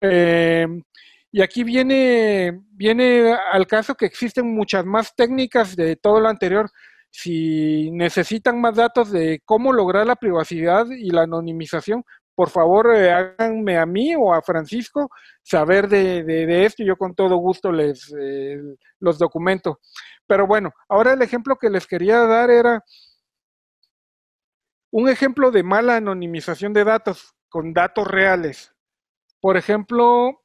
Em, y aquí viene, viene al caso que existen muchas más técnicas de todo lo anterior. Si necesitan más datos de cómo lograr la privacidad y la anonimización, por favor eh, háganme a mí o a Francisco saber de, de, de esto. Yo con todo gusto les eh, los documento. Pero bueno, ahora el ejemplo que les quería dar era un ejemplo de mala anonimización de datos con datos reales. Por ejemplo,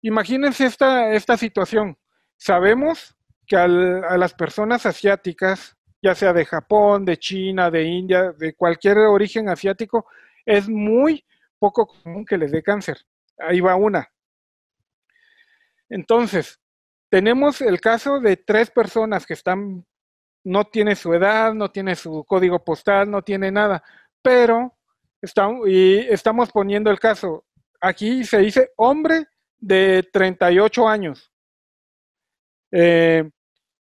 imagínense esta, esta situación. Sabemos que a las personas asiáticas, ya sea de Japón, de China, de India, de cualquier origen asiático, es muy poco común que les dé cáncer. Ahí va una. Entonces, tenemos el caso de tres personas que están no tiene su edad, no tiene su código postal, no tiene nada, pero estamos poniendo el caso. Aquí se dice hombre de 38 años. Eh,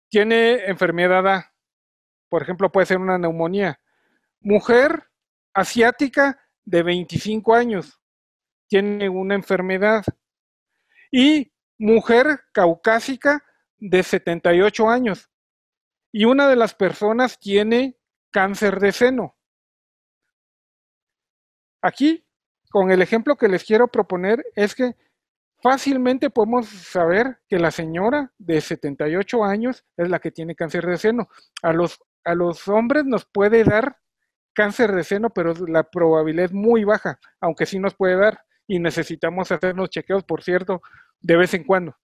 tiene enfermedad A. Por ejemplo, puede ser una neumonía. Mujer asiática de 25 años. Tiene una enfermedad. Y mujer caucásica de 78 años y una de las personas tiene cáncer de seno. Aquí, con el ejemplo que les quiero proponer, es que fácilmente podemos saber que la señora de 78 años es la que tiene cáncer de seno. A los, a los hombres nos puede dar cáncer de seno, pero la probabilidad es muy baja, aunque sí nos puede dar y necesitamos hacernos chequeos, por cierto, de vez en cuando.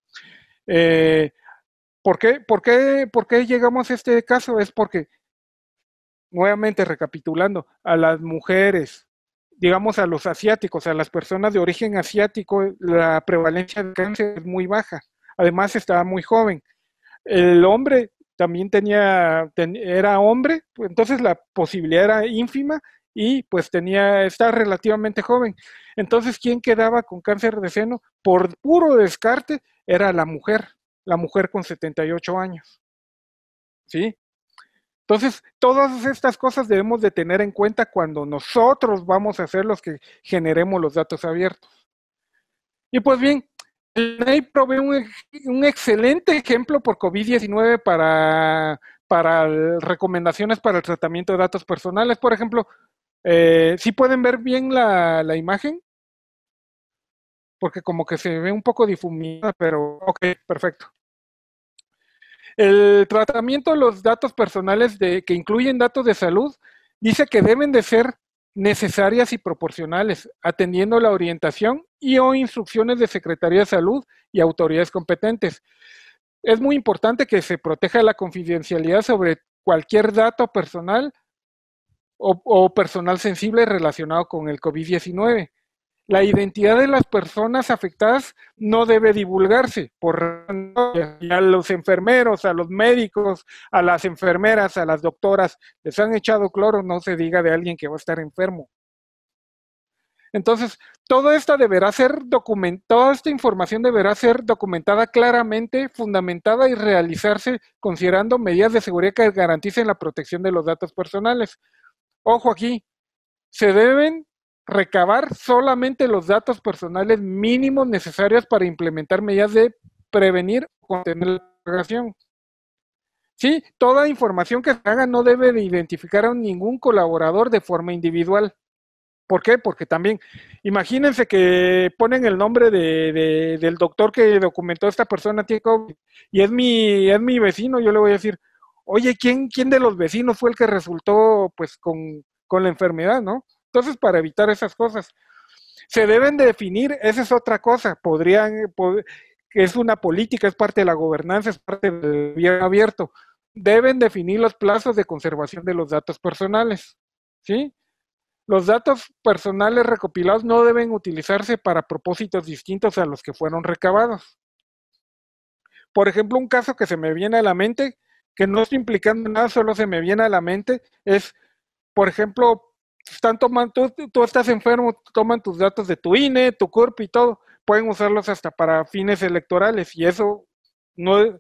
Eh, ¿Por qué? ¿Por llegamos a este caso? Es porque, nuevamente recapitulando, a las mujeres, digamos a los asiáticos, a las personas de origen asiático, la prevalencia de cáncer es muy baja. Además, estaba muy joven. El hombre también tenía, era hombre, pues, entonces la posibilidad era ínfima y pues tenía, está relativamente joven. Entonces, ¿quién quedaba con cáncer de seno? Por puro descarte, era la mujer la mujer con 78 años. ¿Sí? Entonces, todas estas cosas debemos de tener en cuenta cuando nosotros vamos a ser los que generemos los datos abiertos. Y pues bien, el NEI provee un, excelente ejemplo por COVID-19 para, para recomendaciones para el tratamiento de datos personales. Por ejemplo, eh, si pueden ver bien la, la imagen, porque como que se ve un poco difuminada, pero ok, perfecto. El tratamiento de los datos personales que incluyen datos de salud dice que deben de ser necesarias y proporcionales, atendiendo la orientación y o instrucciones de Secretaría de Salud y autoridades competentes. Es muy importante que se proteja la confidencialidad sobre cualquier dato personal o, o personal sensible relacionado con el COVID-19 la identidad de las personas afectadas no debe divulgarse por a los enfermeros, a los médicos, a las enfermeras, a las doctoras, les han echado cloro, no se diga de alguien que va a estar enfermo. Entonces, toda esta deberá ser toda esta información deberá ser documentada claramente, fundamentada y realizarse considerando medidas de seguridad que garanticen la protección de los datos personales. Ojo aquí, se deben recabar solamente los datos personales mínimos necesarios para implementar medidas de prevenir o contener la propagación. Sí, toda información que se haga no debe de identificar a ningún colaborador de forma individual. ¿Por qué? Porque también, imagínense que ponen el nombre de, del doctor que documentó esta persona tiene y es mi, es mi vecino, yo le voy a decir, oye, ¿quién, quién de los vecinos fue el que resultó pues con, con la enfermedad, no? Entonces, para evitar esas cosas, se deben de definir, esa es otra cosa, podrían, es una política, es parte de la gobernanza, es parte del bien abierto. Deben definir los plazos de conservación de los datos personales, ¿sí? Los datos personales recopilados no deben utilizarse para propósitos distintos a los que fueron recabados. Por ejemplo, un caso que se me viene a la mente, que no estoy implicando nada, solo se me viene a la mente, es, por ejemplo, están tomando, tú, estás enfermo, toman tus datos de tu INE, tu CURP y todo, pueden usarlos hasta para fines electorales y eso no es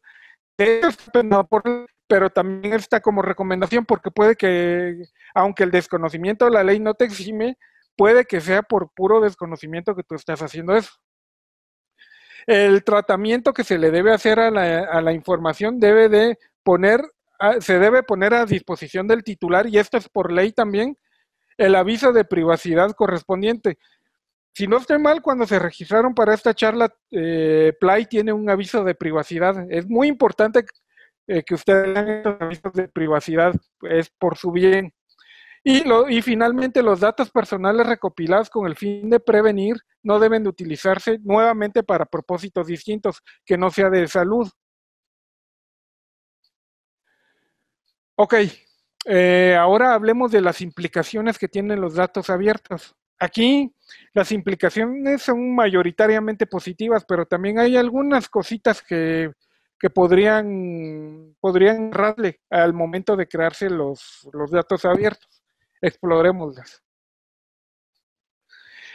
pero también está como recomendación porque puede que, aunque el desconocimiento de la ley no te exime, puede que sea por puro desconocimiento que tú estás haciendo eso. El tratamiento que se le debe hacer a la, a la información debe de poner, se debe poner a disposición del titular, y esto es por ley también, el aviso de privacidad correspondiente. Si no estoy mal, cuando se registraron para esta charla, eh, Play tiene un aviso de privacidad. Es muy importante eh, que ustedes tengan estos avisos de privacidad, es por su bien. Y, y finalmente, los datos personales recopilados con el fin de prevenir no deben de utilizarse nuevamente para propósitos distintos que no sea de salud. Ok, eh, ahora hablemos de las implicaciones que tienen los datos abiertos. Aquí las implicaciones son mayoritariamente positivas, pero también hay algunas cositas que, podrían, podrían al momento de crearse los, datos abiertos. Explorémoslas.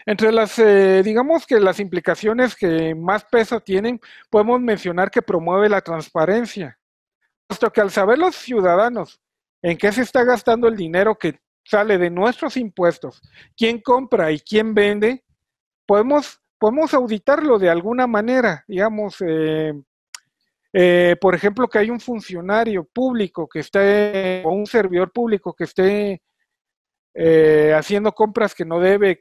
Entre las, eh, digamos que las implicaciones que más peso tienen, podemos mencionar que promueve la transparencia, puesto que al saber los ciudadanos en qué se está gastando el dinero que sale de nuestros impuestos, quién compra y quién vende, podemos, podemos auditarlo de alguna manera, digamos, eh, eh, por ejemplo, que hay un funcionario público que esté, o un servidor público que esté eh, haciendo compras que no debe,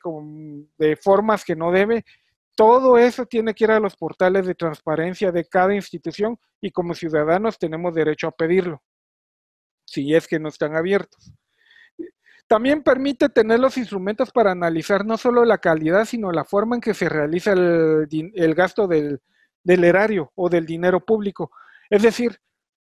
de formas que no debe, todo eso tiene que ir a los portales de transparencia de cada institución y como ciudadanos tenemos derecho a pedirlo si es que no están abiertos. También permite tener los instrumentos para analizar no solo la calidad, sino la forma en que se realiza el, el gasto del, erario o del dinero público. Es decir,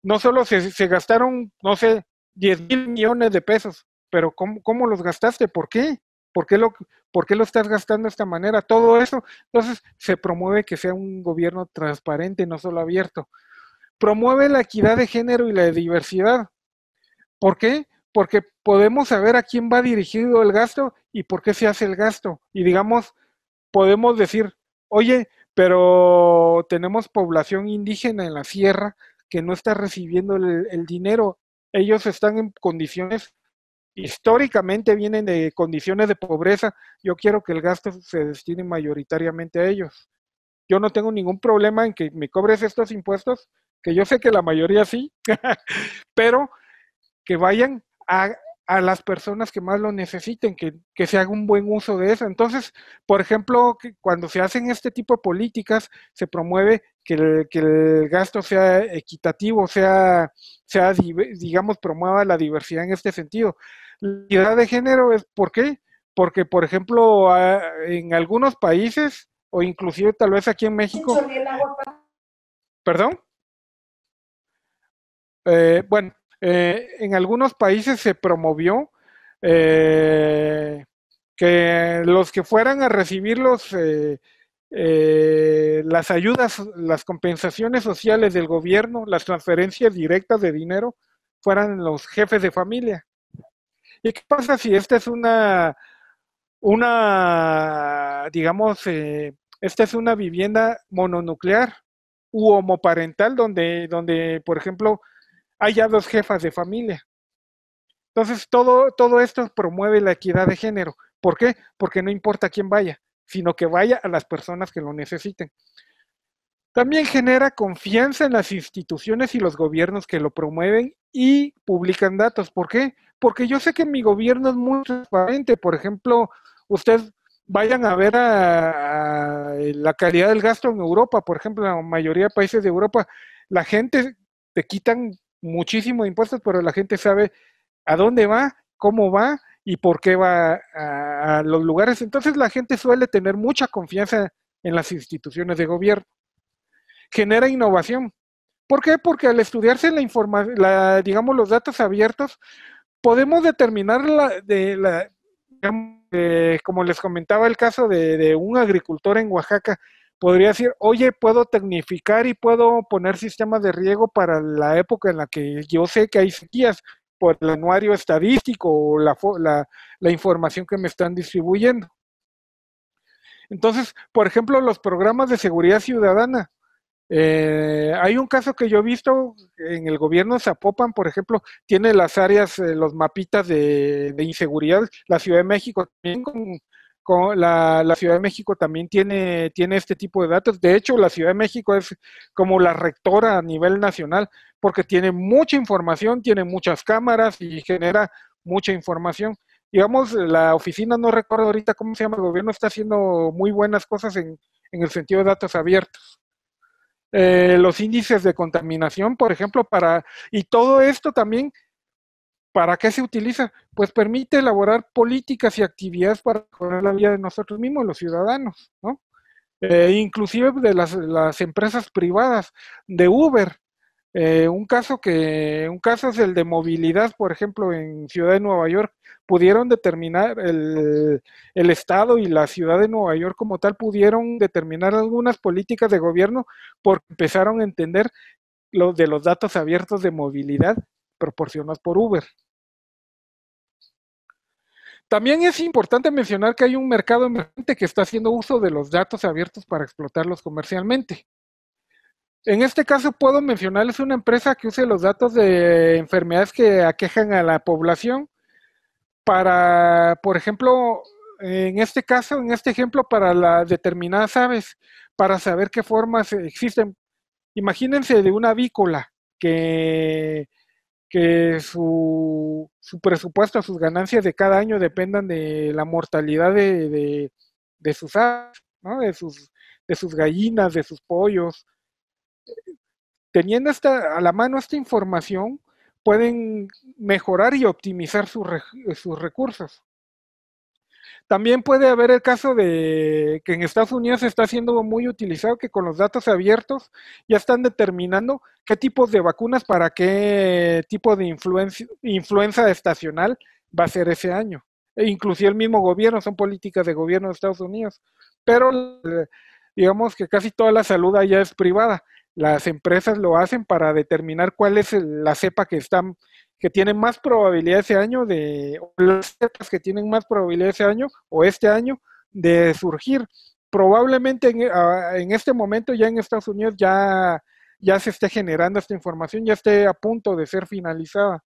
no solo se, gastaron, no sé, 10 mil millones de pesos, pero ¿cómo, los gastaste? ¿Por qué? ¿Por qué, lo, ¿Por qué lo estás gastando de esta manera? Todo eso. Entonces, se promueve que sea un gobierno transparente, no solo abierto. Promueve la equidad de género y la diversidad. ¿Por qué? Porque podemos saber a quién va dirigido el gasto y por qué se hace el gasto. Y digamos, podemos decir, oye, pero tenemos población indígena en la sierra que no está recibiendo el, dinero. Ellos están en condiciones históricamente vienen de condiciones de pobreza, yo quiero que el gasto se destine mayoritariamente a ellos. Yo no tengo ningún problema en que me cobres estos impuestos, que yo sé que la mayoría sí, pero que vayan a, a las personas que más lo necesiten, que, se haga un buen uso de eso. Entonces, por ejemplo, cuando se hacen este tipo de políticas, se promueve que el, que el gasto sea equitativo, sea, sea, digamos, promueva la diversidad en este sentido. La diversidad de género es, ¿por qué? Porque, por ejemplo, en algunos países, o inclusive tal vez aquí en México... ¿Perdón? Eh, bueno, eh, en algunos países se promovió eh, que los que fueran a recibir los, eh, las ayudas, las compensaciones sociales del gobierno, las transferencias directas de dinero, fueran los jefes de familia. ¿Y qué pasa si esta es una, una digamos, esta es una vivienda mononuclear u homoparental donde, donde por ejemplo, hay dos jefas de familia. Entonces, todo, todo esto promueve la equidad de género. ¿Por qué? Porque no importa quién vaya, sino que vaya a las personas que lo necesiten. También genera confianza en las instituciones y los gobiernos que lo promueven y publican datos. ¿Por qué? Porque yo sé que mi gobierno es muy transparente. Por ejemplo, ustedes vayan a ver la calidad del gasto en Europa. Por ejemplo, en la mayoría de países de Europa, la gente te quitan Muchísimos impuestos, pero la gente sabe a dónde va, cómo va y por qué va a, los lugares. Entonces la gente suele tener mucha confianza en las instituciones de gobierno. Genera innovación. ¿Por qué? Porque al estudiarse la digamos, los datos abiertos, podemos determinar la, de la, eh, como les comentaba el caso de un agricultor en Oaxaca, podría decir, oye, puedo tecnificar y puedo poner sistemas de riego para la época en la que yo sé que hay sequías por el anuario estadístico o la, información que me están distribuyendo. Entonces, por ejemplo, los programas de seguridad ciudadana. Eh, hay un caso que yo he visto en el gobierno de Zapopan, por ejemplo, tiene las áreas, eh, los mapitas de, de, inseguridad. La Ciudad de México también con la, Ciudad de México también tiene, tiene este tipo de datos. De hecho, la Ciudad de México es como la rectora a nivel nacional porque tiene mucha información, tiene muchas cámaras y genera mucha información. Digamos, la oficina, no recuerdo ahorita cómo se llama, el gobierno está haciendo muy buenas cosas en, en el sentido de datos abiertos. Eh, los índices de contaminación, por ejemplo, para... Y todo esto también ¿Para qué se utiliza? Pues permite elaborar políticas y actividades para mejorar la vida de nosotros mismos, los ciudadanos, ¿no? Eh, inclusive de las, empresas privadas, de Uber. Eh, un caso que un caso es el de movilidad, por ejemplo, en Ciudad de Nueva York pudieron determinar el, el estado y la ciudad de Nueva York como tal pudieron determinar algunas políticas de gobierno porque empezaron a entender lo de los datos abiertos de movilidad proporcionados por Uber. También es importante mencionar que hay un mercado emergente que está haciendo uso de los datos abiertos para explotarlos comercialmente. En este caso puedo mencionarles una empresa que use los datos de enfermedades que aquejan a la población para, por ejemplo, en este caso, en este ejemplo, para las determinadas aves, para saber qué formas existen. Imagínense de una avícola que que su, presupuesto, sus ganancias de cada año dependan de la mortalidad de, sus aves, de, sus, gallinas, de sus pollos. Teniendo esta, a la mano esta información, pueden mejorar y optimizar sus recursos. También puede haber el caso de que en Estados Unidos está siendo muy utilizado, que con los datos abiertos ya están determinando qué tipos de vacunas para qué tipo de influenza estacional va a ser ese año. E inclusive el mismo gobierno, son políticas de gobierno de Estados Unidos. Pero digamos que casi toda la salud allá es privada. Las empresas lo hacen para determinar cuál es la cepa que están que tienen más probabilidad ese año de, o las que tienen más probabilidad ese año o este año de surgir. Probablemente ah, en, este momento ya en Estados Unidos ya, ya se esté generando esta información, ya esté a punto de ser finalizada.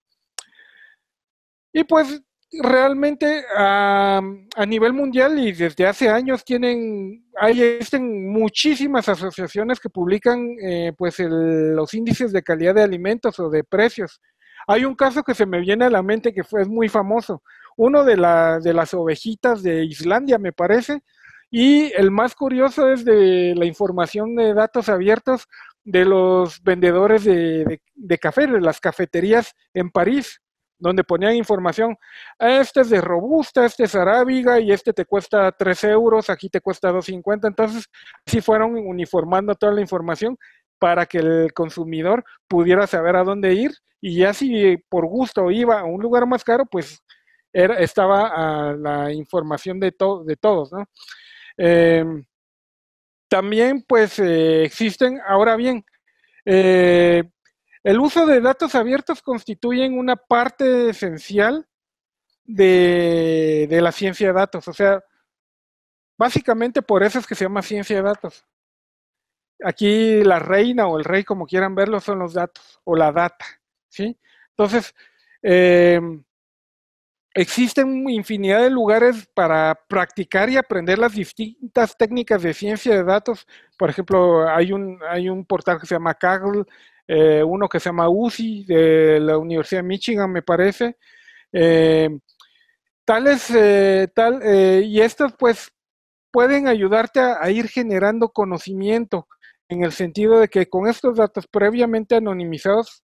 Y pues realmente a, nivel mundial y desde hace años tienen, hay, existen muchísimas asociaciones que publican eh, pues los índices de calidad de alimentos o de precios hay un caso que se me viene a la mente que fue, es muy famoso, uno de, de las ovejitas de Islandia, me parece, y el más curioso es de la información de datos abiertos de los vendedores de, de café, de las cafeterías en París donde ponían información, este es de robusta, este es arábiga y este te cuesta 3 euros, aquí te cuesta 2.50. Entonces, así fueron uniformando toda la información para que el consumidor pudiera saber a dónde ir y ya si por gusto iba a un lugar más caro, pues estaba a la información de, de todos, em, también pues eh, existen, ahora bien, eh, el uso de datos abiertos constituyen una parte esencial de, de la ciencia de datos, o sea, básicamente por eso es que se llama ciencia de datos, Aquí la reina o el rey, como quieran verlo, son los datos o la data. ¿sí? Entonces, eh, existen infinidad de lugares para practicar y aprender las distintas técnicas de ciencia de datos. Por ejemplo, hay un, hay un portal que se llama Kaggle, eh, uno que se llama UCI de la Universidad de Michigan, me parece. Eh, tales, eh, tal, y estos pues pueden ayudarte a ir generando conocimiento en el sentido de que con estos datos previamente anonimizados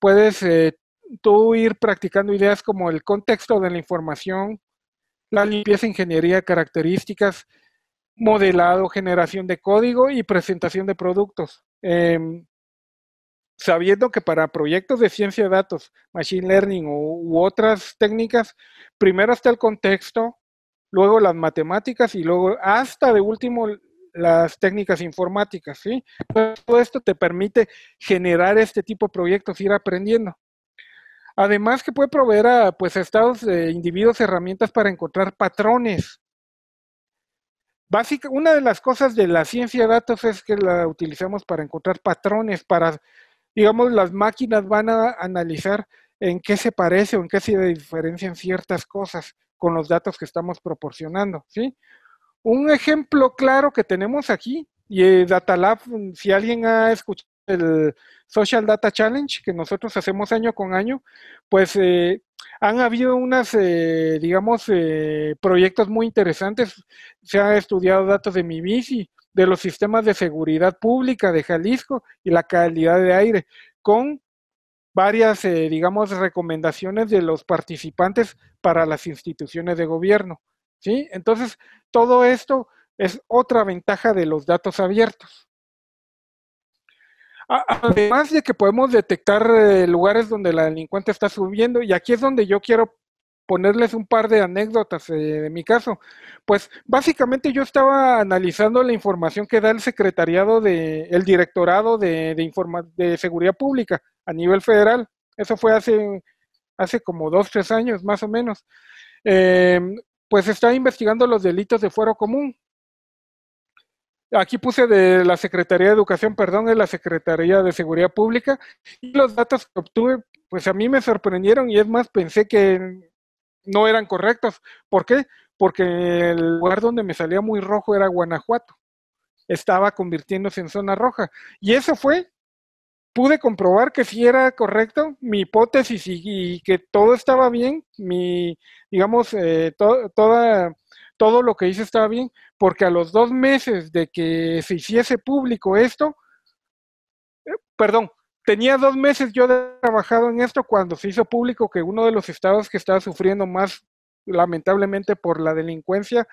puedes eh, tú ir practicando ideas como el contexto de la información, la limpieza, ingeniería, características, modelado, generación de código y presentación de productos. Em, sabiendo que para proyectos de ciencia de datos, machine learning u, u, otras técnicas, primero está el contexto, luego las matemáticas y luego hasta de último las técnicas informáticas, ¿sí? Pues, todo esto te permite generar este tipo de proyectos, ir aprendiendo. Además que puede proveer a pues, estados de individuos herramientas para encontrar patrones. Básica, una de las cosas de la ciencia de datos es que la utilizamos para encontrar patrones, para, digamos, las máquinas van a analizar en qué se parece o en qué se diferencian ciertas cosas con los datos que estamos proporcionando, ¿sí? Un ejemplo claro que tenemos aquí, y eh, Lab, si alguien ha escuchado el Social Data Challenge que nosotros hacemos año con año, pues eh, han habido unas, eh, digamos, proyectos muy interesantes. Se han estudiado datos de MIBICI, de los sistemas de seguridad pública de Jalisco y la calidad de aire, con varias, digamos, recomendaciones de los participantes para las instituciones de gobierno. ¿sí? Entonces, todo esto es otra ventaja de los datos abiertos. Además de que podemos detectar eh, lugares donde la delincuente está subiendo, y aquí es donde yo quiero ponerles un par de anécdotas eh, de mi caso. Pues básicamente yo estaba analizando la información que da el secretariado de, el directorado de, de, seguridad pública a nivel federal. Eso fue hace, hace como dos, tres años más o menos. Em, pues está investigando los delitos de fuero común. Aquí puse de la Secretaría de Educación, perdón, de la Secretaría de Seguridad Pública, y los datos que obtuve, pues a mí me sorprendieron y es más, pensé que no eran correctos. ¿Por qué? Porque el lugar donde me salía muy rojo era Guanajuato. Estaba convirtiéndose en zona roja. Y eso fue pude comprobar que sí era correcto mi hipótesis y, que todo estaba bien, mi, digamos, eh, toda, todo lo que hice estaba bien, porque a los dos meses de que se hiciese público esto, eh, perdón, tenía dos meses yo de trabajado en esto cuando se hizo público que uno de los estados que estaba sufriendo más, lamentablemente, por la delincuencia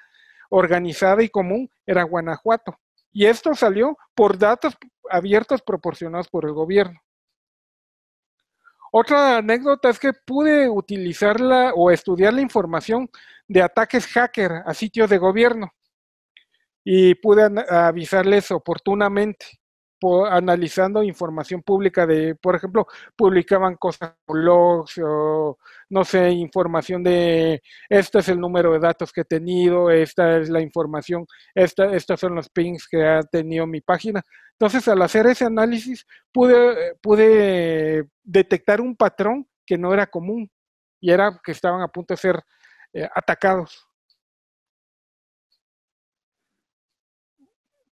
organizada y común era Guanajuato. Y esto salió por datos abiertos proporcionados por el gobierno. Otra anécdota es que pude utilizarla o estudiar la información de ataques hacker a sitios de gobierno y pude avisarles oportunamente analizando información pública de, por ejemplo, publicaban cosas, blogs o, no sé, información de, este es el número de datos que he tenido, esta es la información, esta, estos son los pings que ha tenido mi página. Entonces, al hacer ese análisis, pude, pude detectar un patrón que no era común y era que estaban a punto de ser eh, atacados.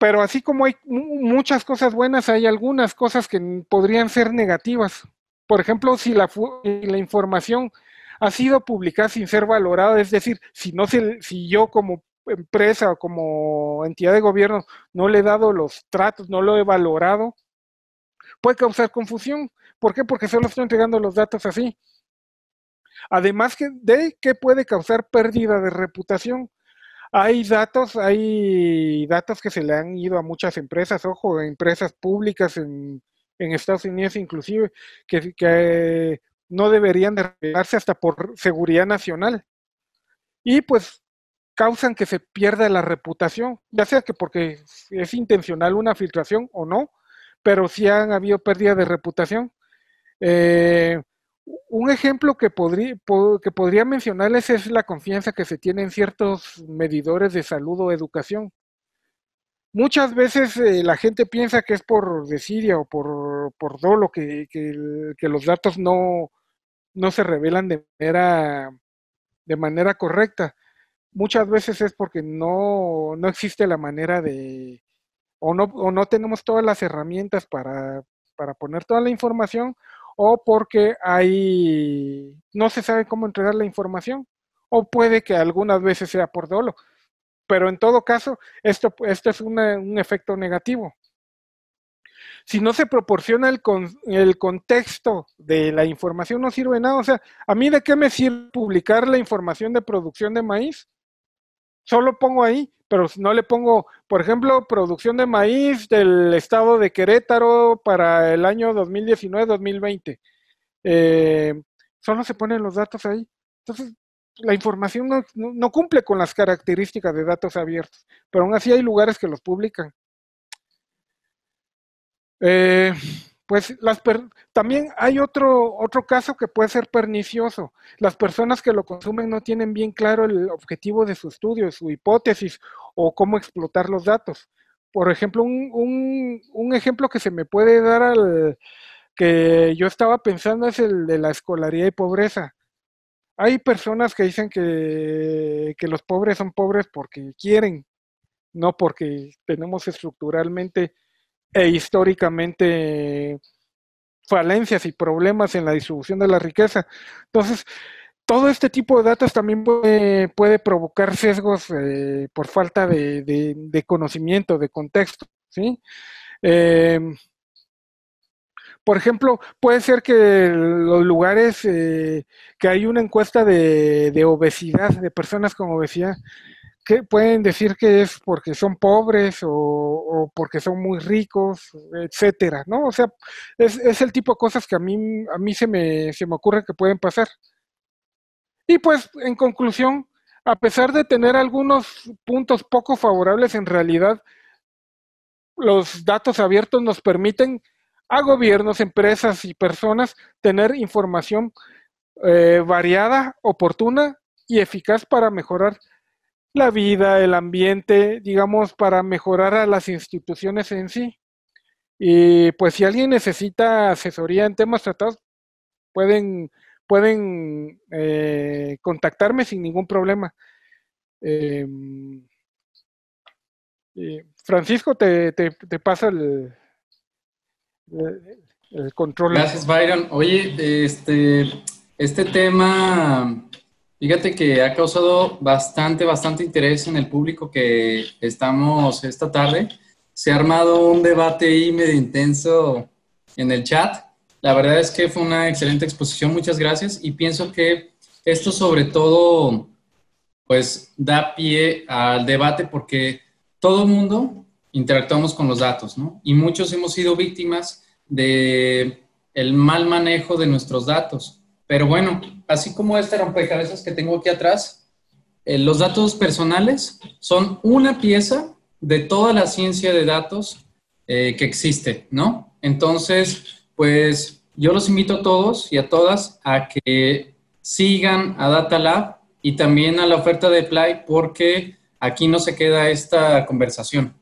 pero así como hay muchas cosas buenas, hay algunas cosas que podrían ser negativas. Por ejemplo, si la, información ha sido publicada sin ser valorada, es decir, si, no si yo como empresa o como entidad de gobierno no le he dado los tratos, no lo he valorado, puede causar confusión. ¿Por qué? Porque solo estoy entregando los datos así. Además de que puede causar pérdida de reputación. Hay datos, hay datos que se le han ido a muchas empresas, ojo, empresas públicas en, Estados Unidos inclusive, que, no deberían de revelarse hasta por seguridad nacional. Y pues causan que se pierda la reputación, ya sea que porque es intencional una filtración o no, pero sí han habido pérdida de reputación. Eh, un ejemplo que, podría, que podría mencionarles es la confianza que se tiene en ciertos medidores de salud o educación. Muchas veces eh, la gente piensa que es por desidia o por, por dolo que, que, los datos no, no se revelan de manera, de manera correcta. Muchas veces es porque no, no existe la manera de, o no, o no tenemos todas las herramientas para, para poner toda la información o porque hay, no se sabe cómo entregar la información, o puede que algunas veces sea por dolo. Pero en todo caso, esto, esto es un efecto negativo. Si no se proporciona el, el contexto de la información, no sirve nada. O sea, ¿a mí de qué me sirve publicar la información de producción de maíz solo pongo ahí, pero no le pongo, por ejemplo, producción de maíz del estado de Querétaro para el año 2019-2020. Eh, solo se ponen los datos ahí. Entonces, la información no, no, cumple con las características de datos abiertos, pero aún así hay lugares que los publican. Eh, pues las también hay otro, otro caso que puede ser pernicioso. Las personas que lo consumen no tienen bien claro el objetivo de su estudio, su hipótesis o cómo explotar los datos. Por ejemplo, un, un, un ejemplo que se me puede dar al que yo estaba pensando es el de la escolaridad y pobreza. Hay personas que dicen que, que los pobres son pobres porque quieren, no porque tenemos estructuralmente e históricamente falencias y problemas en la distribución de la riqueza. Entonces, todo este tipo de datos también puede, provocar sesgos eh, por falta de, conocimiento, de contexto, ¿sí? Em, por ejemplo, puede ser que los lugares eh, que hay una encuesta de, de, obesidad, de personas con obesidad, que pueden decir que es porque son pobres o, porque son muy ricos, etcétera, ¿no? O sea, es, es, el tipo de cosas que a mí, a mí se, me, se me ocurre que pueden pasar. Y pues, en conclusión, a pesar de tener algunos puntos poco favorables, en realidad los datos abiertos nos permiten a gobiernos, empresas y personas tener información eh, variada, oportuna y eficaz para mejorar la vida, el ambiente, digamos, para mejorar a las instituciones en sí. Y pues si alguien necesita asesoría en temas tratados, pueden, pueden eh, contactarme sin ningún problema. Em, Francisco, te, pasa el, control. Gracias, Byron. Oye, este, este tema Fíjate que ha causado bastante, bastante interés en el público que estamos esta tarde. Se ha armado un debate ahí medio intenso en el chat. La verdad es que fue una excelente exposición, muchas gracias. Y pienso que esto sobre todo, pues da pie al debate porque todo mundo interactuamos con los datos, ¿no? Y muchos hemos sido víctimas del mal manejo de nuestros datos pero bueno, así como este rompecabezas que tengo aquí atrás, eh, los datos personales son una pieza de toda la ciencia de datos eh, que existe, ¿no? Entonces, pues yo los invito a todos y a todas a que sigan a Data Lab y también a la oferta de Play porque aquí no se queda esta conversación.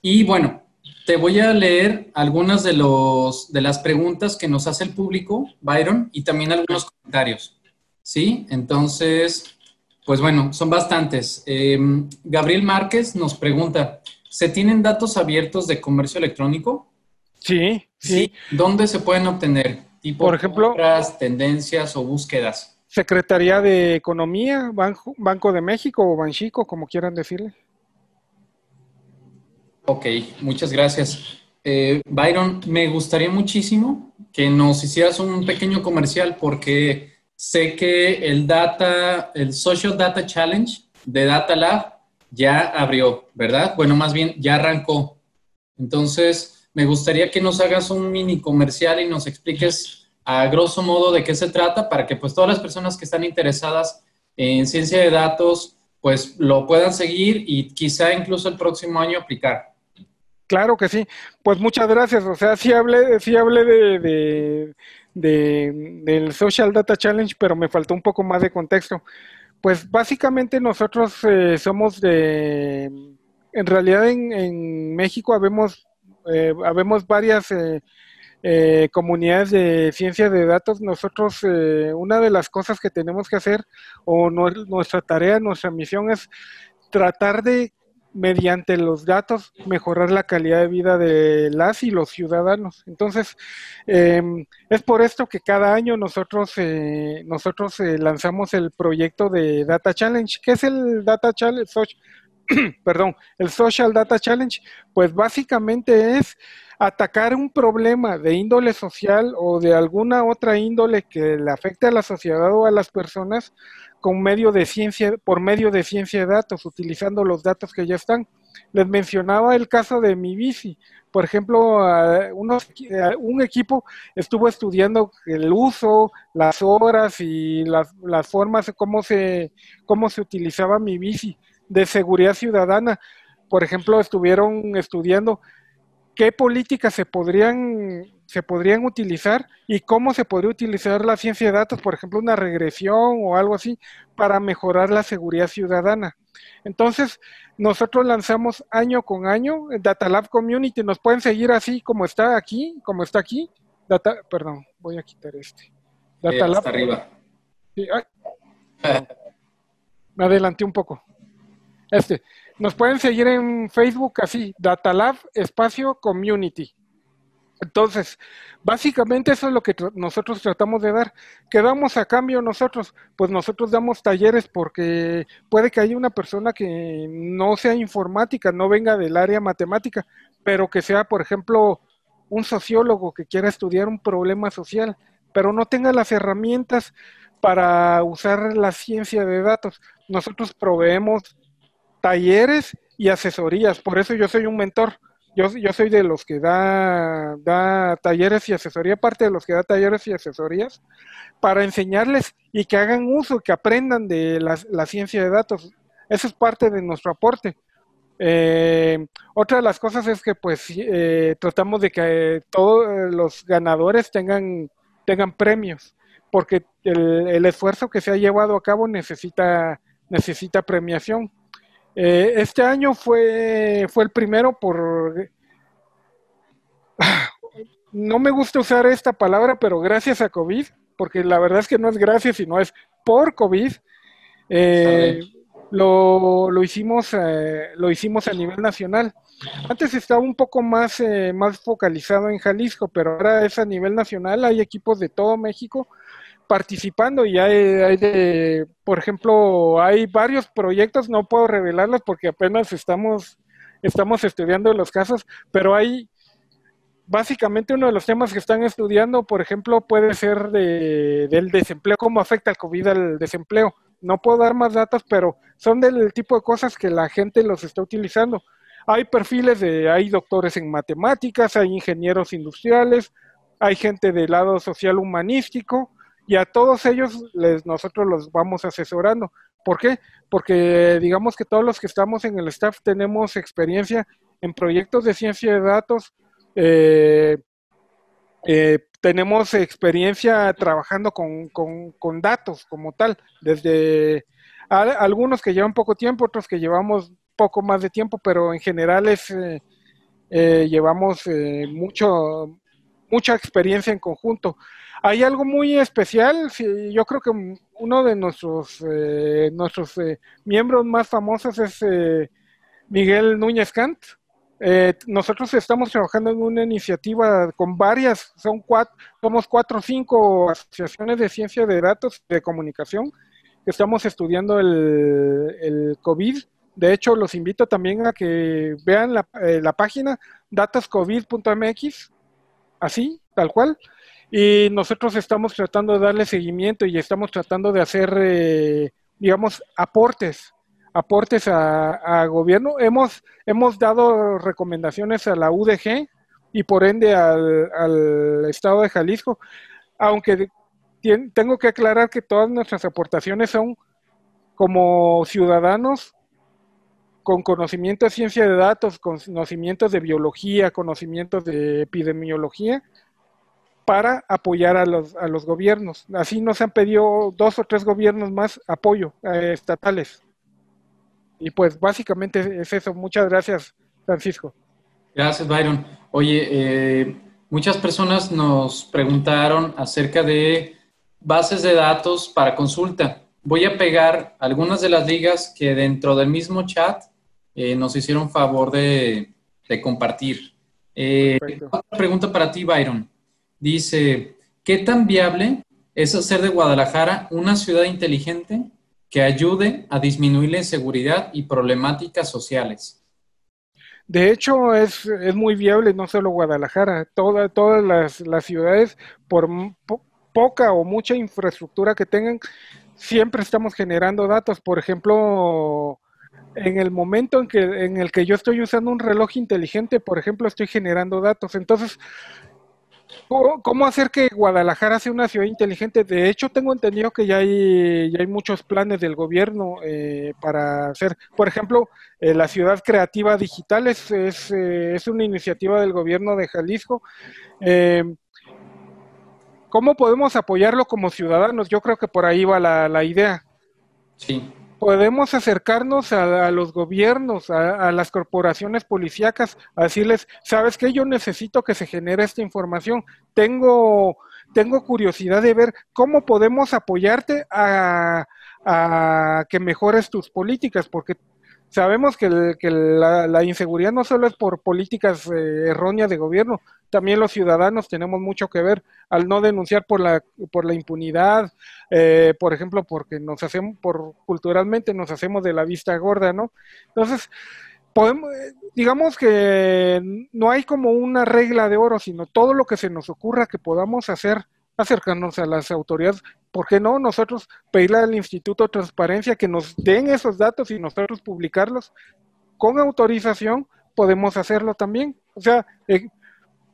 Y bueno, te voy a leer algunas de, los, de las preguntas que nos hace el público, Byron, y también algunos comentarios. ¿Sí? Entonces, pues bueno, son bastantes. Em, Gabriel Márquez nos pregunta, ¿se tienen datos abiertos de comercio electrónico? Sí, sí. ¿Dónde se pueden obtener? Tipo Por ejemplo, compras, tendencias o búsquedas. Secretaría de Economía, Banco, Banco de México o Banchico, como quieran decirle. Ok, muchas gracias. Eh, Byron, me gustaría muchísimo que nos hicieras un pequeño comercial porque sé que el data, el Social Data Challenge de Data Lab ya abrió, ¿verdad? Bueno, más bien ya arrancó. Entonces, me gustaría que nos hagas un mini comercial y nos expliques a grosso modo de qué se trata para que pues todas las personas que están interesadas en ciencia de datos pues lo puedan seguir y quizá incluso el próximo año aplicar. Claro que sí. Pues muchas gracias. O sea, sí hablé, sí hablé de, del Social Data Challenge, pero me faltó un poco más de contexto. Pues básicamente nosotros eh, somos de, en realidad en, México habemos, eh, habemos varias eh, comunidades de ciencia de datos. Nosotros una de las cosas que tenemos que hacer o no, nuestra tarea, nuestra misión es tratar de mediante los datos, mejorar la calidad de vida de las y los ciudadanos. Entonces, em, es por esto que cada año nosotros, eh, nosotros eh, lanzamos el proyecto de Data Challenge. ¿Qué es el Data Challenge? perdón, el Social Data Challenge, pues básicamente es atacar un problema de índole social o de alguna otra índole que le afecte a la sociedad o a las personas con medio de ciencia, por medio de ciencia de datos, utilizando los datos que ya están. Les mencionaba el caso de mi bici. Por ejemplo, un equipo estuvo estudiando el uso, las horas y las, formas de cómo se, cómo se utilizaba mi bici de seguridad ciudadana, por ejemplo, estuvieron estudiando qué políticas se podrían, se podrían utilizar y cómo se podría utilizar la ciencia de datos, por ejemplo, una regresión o algo así, para mejorar la seguridad ciudadana. Entonces, nosotros lanzamos año con año el eh, Data Lab Community. Nos pueden seguir así como está aquí, como está aquí. Data, perdón, voy a quitar este. Eh, Data Lab. arriba. Me adelanté un poco. Este, nos pueden seguir en Facebook así, Datalab Espacio Community. Entonces, básicamente eso es lo que nosotros tratamos de dar. ¿Qué damos a cambio nosotros? Pues nosotros damos talleres porque puede que haya una persona que no sea informática, no venga del área matemática, pero que sea, por ejemplo, un sociólogo que quiera estudiar un problema social, pero no tenga las herramientas para usar la ciencia de datos. Nosotros proveemos talleres y asesorías. Por eso yo soy un mentor. Yo, yo soy de los que da, da talleres y asesoría, parte de los que da talleres y asesorías, para enseñarles y que hagan uso, que aprendan de la, ciencia de datos. Eso es parte de nuestro aporte. Eh, otra de las cosas es que pues eh, tratamos de que eh, todos los ganadores tengan, tengan premios, porque el, el, esfuerzo que se ha llevado a cabo necesita, necesita premiación. Eh, este año fue, fue el primero por... No me gusta usar esta palabra, pero gracias a COVID, porque la verdad es que no es gracias, sino es por COVID. Eh, lo, lo, hicimos, eh, lo hicimos a nivel nacional. Antes estaba un poco más, más focalizado en Jalisco, pero ahora es a nivel nacional. Hay equipos de todo México participando y hay, de, por ejemplo, hay varios proyectos, no puedo revelarlos porque apenas estamos, estamos estudiando los casos, pero hay básicamente uno de los temas que están estudiando, por ejemplo, puede ser del desempleo, cómo afecta el COVID al desempleo. No puedo dar más datos, pero son del tipo de cosas que la gente los está utilizando. Hay perfiles de, hay doctores en matemáticas, hay ingenieros industriales, hay gente del lado social humanístico, y a todos ellos les, nosotros los vamos asesorando. ¿Por qué? Porque digamos que todos los que estamos en el staff tenemos experiencia en proyectos de ciencia de datos, eh, eh, tenemos experiencia trabajando con, con, datos como tal, desde algunos que llevan poco tiempo, otros que llevamos poco más de tiempo, pero en general es, eh, llevamos mucho, mucha experiencia en conjunto. Hay algo muy especial, yo creo que uno de nuestros, eh, nuestros eh, miembros más famosos es eh, Miguel Núñez Cant. nosotros estamos trabajando en una iniciativa con varias, son cuatro, somos cuatro o cinco asociaciones de ciencia de datos de comunicación que estamos estudiando el, el COVID. De hecho, los invito también a que vean la, la página datascovid.mx, así, tal cual y nosotros estamos tratando de darle seguimiento y estamos tratando de hacer, eh, digamos, aportes, aportes a, gobierno. Hemos, hemos dado recomendaciones a la UDG y por ende al, Estado de Jalisco, aunque tengo que aclarar que todas nuestras aportaciones son como ciudadanos con conocimiento de ciencia de datos, con conocimientos de biología, conocimientos de epidemiología, para apoyar a los, a los gobiernos. Así nos han pedido dos o tres gobiernos más apoyo eh, estatales. Y pues básicamente es eso. Muchas gracias, Francisco. Gracias, Byron. Oye, eh, muchas personas nos preguntaron acerca de bases de datos para consulta. Voy a pegar algunas de las ligas que dentro del mismo chat eh, nos hicieron favor de, compartir. otra pregunta para ti, Byron dice, ¿qué tan viable es hacer de Guadalajara una ciudad inteligente que ayude a disminuir la inseguridad y problemáticas sociales? De hecho, es, es muy viable, no solo Guadalajara, todas las, ciudades, por poca o mucha infraestructura que tengan, siempre estamos generando datos. Por ejemplo, en el momento en, que, en el que yo estoy usando un reloj inteligente, por ejemplo, estoy generando datos. Entonces, ¿Cómo hacer que Guadalajara sea una ciudad inteligente? De hecho, tengo entendido que ya hay, muchos planes del gobierno eh, para hacer, por ejemplo, eh, la ciudad creativa digital es, eh, es, una iniciativa del gobierno de Jalisco. ¿Cómo podemos apoyarlo como ciudadanos? Yo creo que por ahí va la, la idea. Sí, podemos acercarnos a, los gobiernos, a, las corporaciones policíacas, a decirles, ¿sabes qué? Yo necesito que se genere esta información. Tengo, tengo curiosidad de ver cómo podemos apoyarte a, a que mejores tus políticas, porque sabemos que, la, inseguridad no solo es por políticas eh, erróneas de gobierno, también los ciudadanos tenemos mucho que ver al no denunciar por la, por la impunidad, eh, por ejemplo, porque nos hacemos, por culturalmente nos hacemos de la vista gorda, ¿no? Entonces, podemos, eh, digamos que no hay como una regla de oro, sino todo lo que se nos ocurra que podamos hacer acercarnos a las autoridades. ¿Por qué no nosotros pedirle al Instituto de Transparencia que nos den esos datos y nosotros publicarlos? Con autorización podemos hacerlo también. O sea, eh,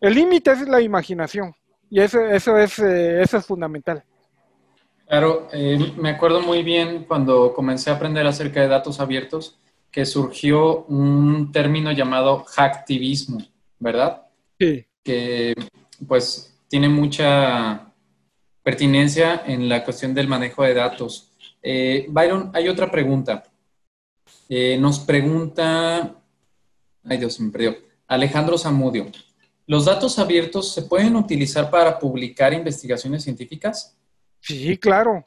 el límite es la imaginación y eso, eso, es, eh, eso es fundamental. Claro, eh, me acuerdo muy bien cuando comencé a aprender acerca de datos abiertos que surgió un término llamado hacktivismo, ¿verdad? Sí. Que pues tiene mucha pertinencia en la cuestión del manejo de datos. Eh, Byron, hay otra pregunta. Eh, nos pregunta, ay Dios, me perdió, Alejandro Zamudio. ¿Los datos abiertos se pueden utilizar para publicar investigaciones científicas? Sí, claro.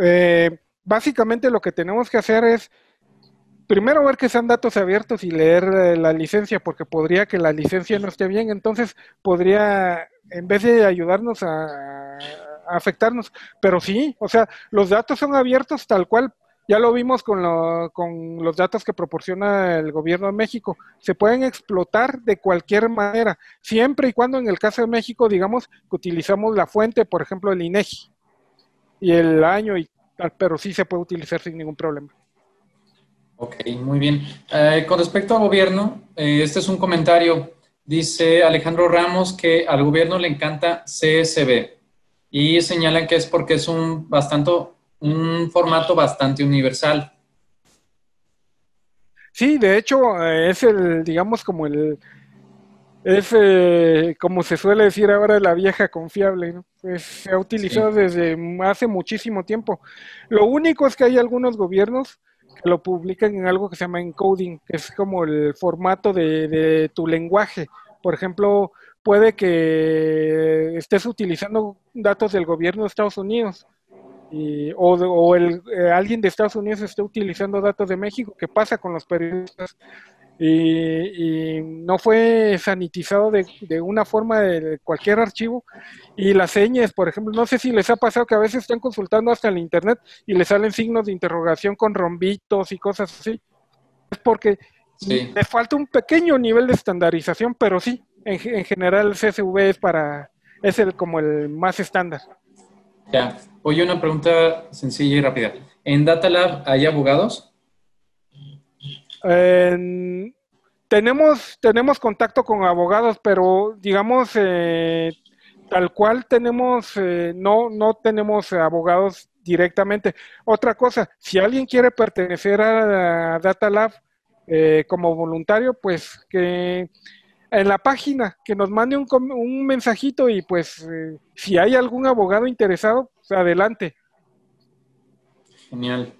Eh, básicamente lo que tenemos que hacer es primero ver que sean datos abiertos y leer eh, la licencia, porque podría que la licencia no esté bien, entonces podría, en vez de ayudarnos a, afectarnos, pero sí, o sea, los datos son abiertos tal cual. Ya lo vimos con, los datos que proporciona el gobierno de México. Se pueden explotar de cualquier manera, siempre y cuando en el caso de México, digamos, que utilizamos la fuente, por ejemplo, el INEGI e y el año, y, tal, pero sí se puede utilizar sin ningún problema. Ok, muy bien. Eh, con respecto a gobierno, eh, este es un comentario. Dice Alejandro Ramos que al gobierno le encanta CSB y señalan que es porque es un, bastante, un formato bastante universal. Sí, de hecho, eh, es el, digamos, como el, es como se suele decir ahora la vieja confiable, ¿no? pues se ha utilizado desde hace muchísimo tiempo. Lo único es que hay algunos gobiernos lo publican en algo que se llama encoding, que es como el formato de, tu lenguaje. Por ejemplo, puede que estés utilizando datos del gobierno de Estados Unidos y, o, el, eh, alguien de Estados Unidos esté utilizando datos de México, ¿qué pasa con los periodistas? y, no fue sanitizado de, de, una forma de cualquier archivo. Y las señas, por ejemplo, no sé si les ha pasado que a veces están consultando hasta el Internet y les salen signos de interrogación con rombitos y cosas así. Es porque le falta un pequeño nivel de estandarización, pero sí, en, general el CSV es, para, es el, como el más estándar. Ya, oye, una pregunta sencilla y rápida. ¿En Data Lab hay abogados? Eh, tenemos, tenemos contacto con abogados, pero digamos, eh, tal cual tenemos, eh, no, no tenemos abogados directamente. Otra cosa, si alguien quiere pertenecer a Data Lab eh, como voluntario, pues que en la página, que nos mande un, un mensajito y pues si hay algún abogado interesado, pues adelante. Genial.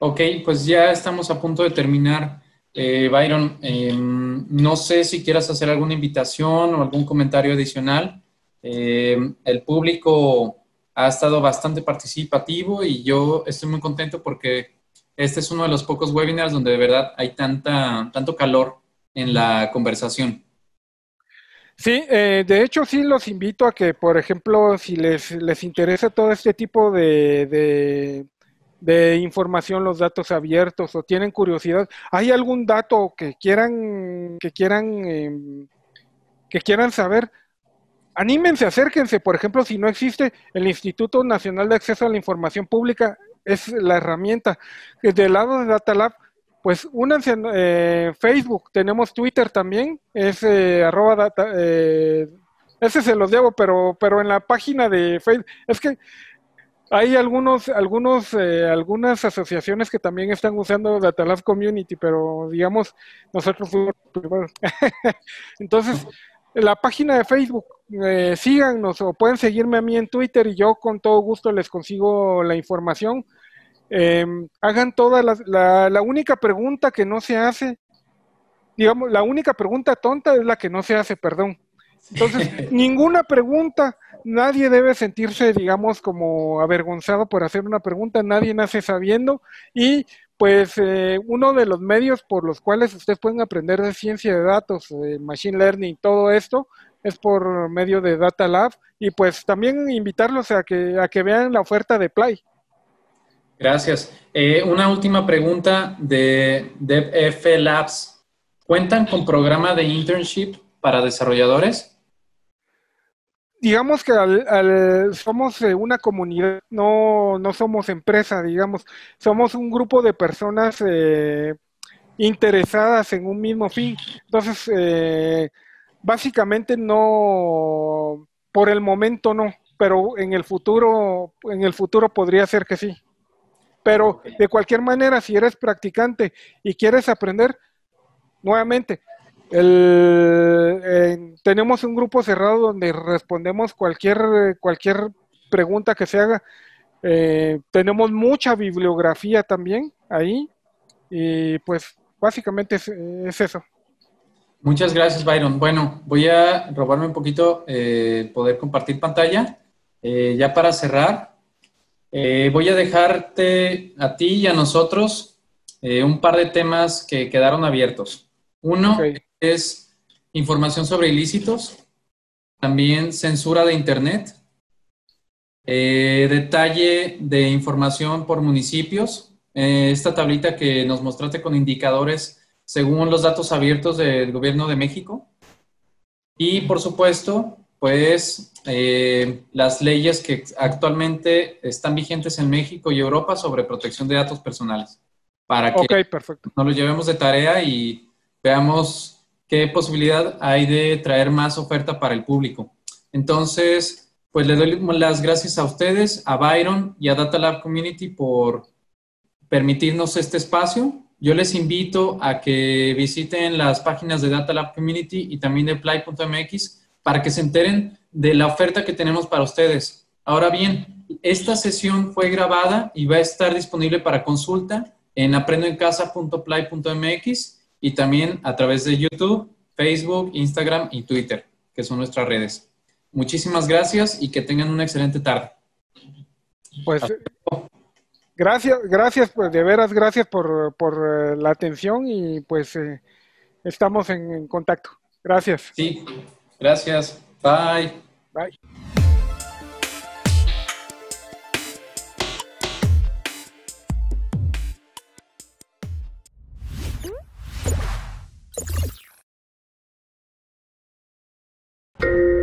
Ok, pues ya estamos a punto de terminar. Eh, Byron, em, no sé si quieras hacer alguna invitación o algún comentario adicional. Em, el público ha estado bastante participativo y yo estoy muy contento porque este es uno de los pocos webinars donde de verdad hay tanta, tanto calor en la conversación. Sí, eh, de hecho sí los invito a que, por ejemplo, si les, interesa todo este tipo de, de información, los datos abiertos o tienen curiosidad. ¿Hay algún dato que quieran, que quieran, em, que quieran saber? Anímense, acérquense. Por ejemplo, si no existe el Instituto Nacional de Acceso a la Información Pública, es la herramienta. Del lado de Data Lab, pues únanse en eh, Facebook, tenemos Twitter también, es eh, arroba data, eh, ese se los debo, pero, pero en la página de Facebook, es que hay algunos, algunos, eh, algunas asociaciones que también están usando Data Community, pero digamos, nosotros Entonces, la página de Facebook, eh, síganos o pueden seguirme a mí en Twitter y yo con todo gusto les consigo la información. Em, hagan todas las, la única pregunta que no se hace, digamos, la única pregunta tonta es la que no se hace, perdón. Entonces, ninguna pregunta nadie debe sentirse, digamos, como avergonzado por hacer una pregunta, nadie nace sabiendo y pues eh, uno de los medios por los cuales ustedes pueden aprender de ciencia de datos, de machine learning, todo esto, es por medio de Data Lab y pues también invitarlos a que, a que vean la oferta de Play. Gracias. Eh, una última pregunta de DevF Labs. ¿Cuentan con programa de internship para desarrolladores? digamos que al, somos eh, una comunidad, no, no somos empresa, digamos, somos un grupo de personas eh, interesadas en un mismo fin. Entonces, eh, básicamente no, por el momento no, pero en el futuro, en el futuro podría ser que sí. Pero de cualquier manera, si eres practicante y quieres aprender, nuevamente, eh, tenemos un grupo cerrado donde respondemos cualquier, cualquier pregunta que se haga. Eh, tenemos mucha bibliografía también ahí y pues básicamente es, eso. Muchas gracias, Byron. Bueno, voy a robarme un poquito eh, poder compartir pantalla. ya para cerrar, voy a dejarte a ti y a nosotros un par de temas que quedaron abiertos. Uno es información sobre ilícitos, también censura de Internet, eh, detalle de información por municipios. Eh, esta tablita que nos mostraste con indicadores según los datos abiertos del gobierno de México. Y por supuesto, pues eh, las leyes que actualmente están vigentes en México y Europa sobre protección de datos personales. Para que perfecto. no lo llevemos de tarea y veamos qué posibilidad hay de traer más oferta para el público. Entonces, pues le doy las gracias a ustedes, a Byron y a Data Lab Community por permitirnos este espacio. Yo les invito a que visiten las páginas de Data Lab Community y también de Play.mx para que se enteren de la oferta que tenemos para ustedes. Ahora bien, esta sesión fue grabada y va a estar disponible para consulta en aprendoencasa.play.mx y también a través de YouTube, Facebook, Instagram y Twitter, que son nuestras redes. Muchísimas gracias y que tengan una excelente tarde. Pues gracias, gracias, pues de veras, gracias por, eh, la atención y pues eh, estamos en contacto. Gracias. Sí, gracias. Bye. Bye. Thank you.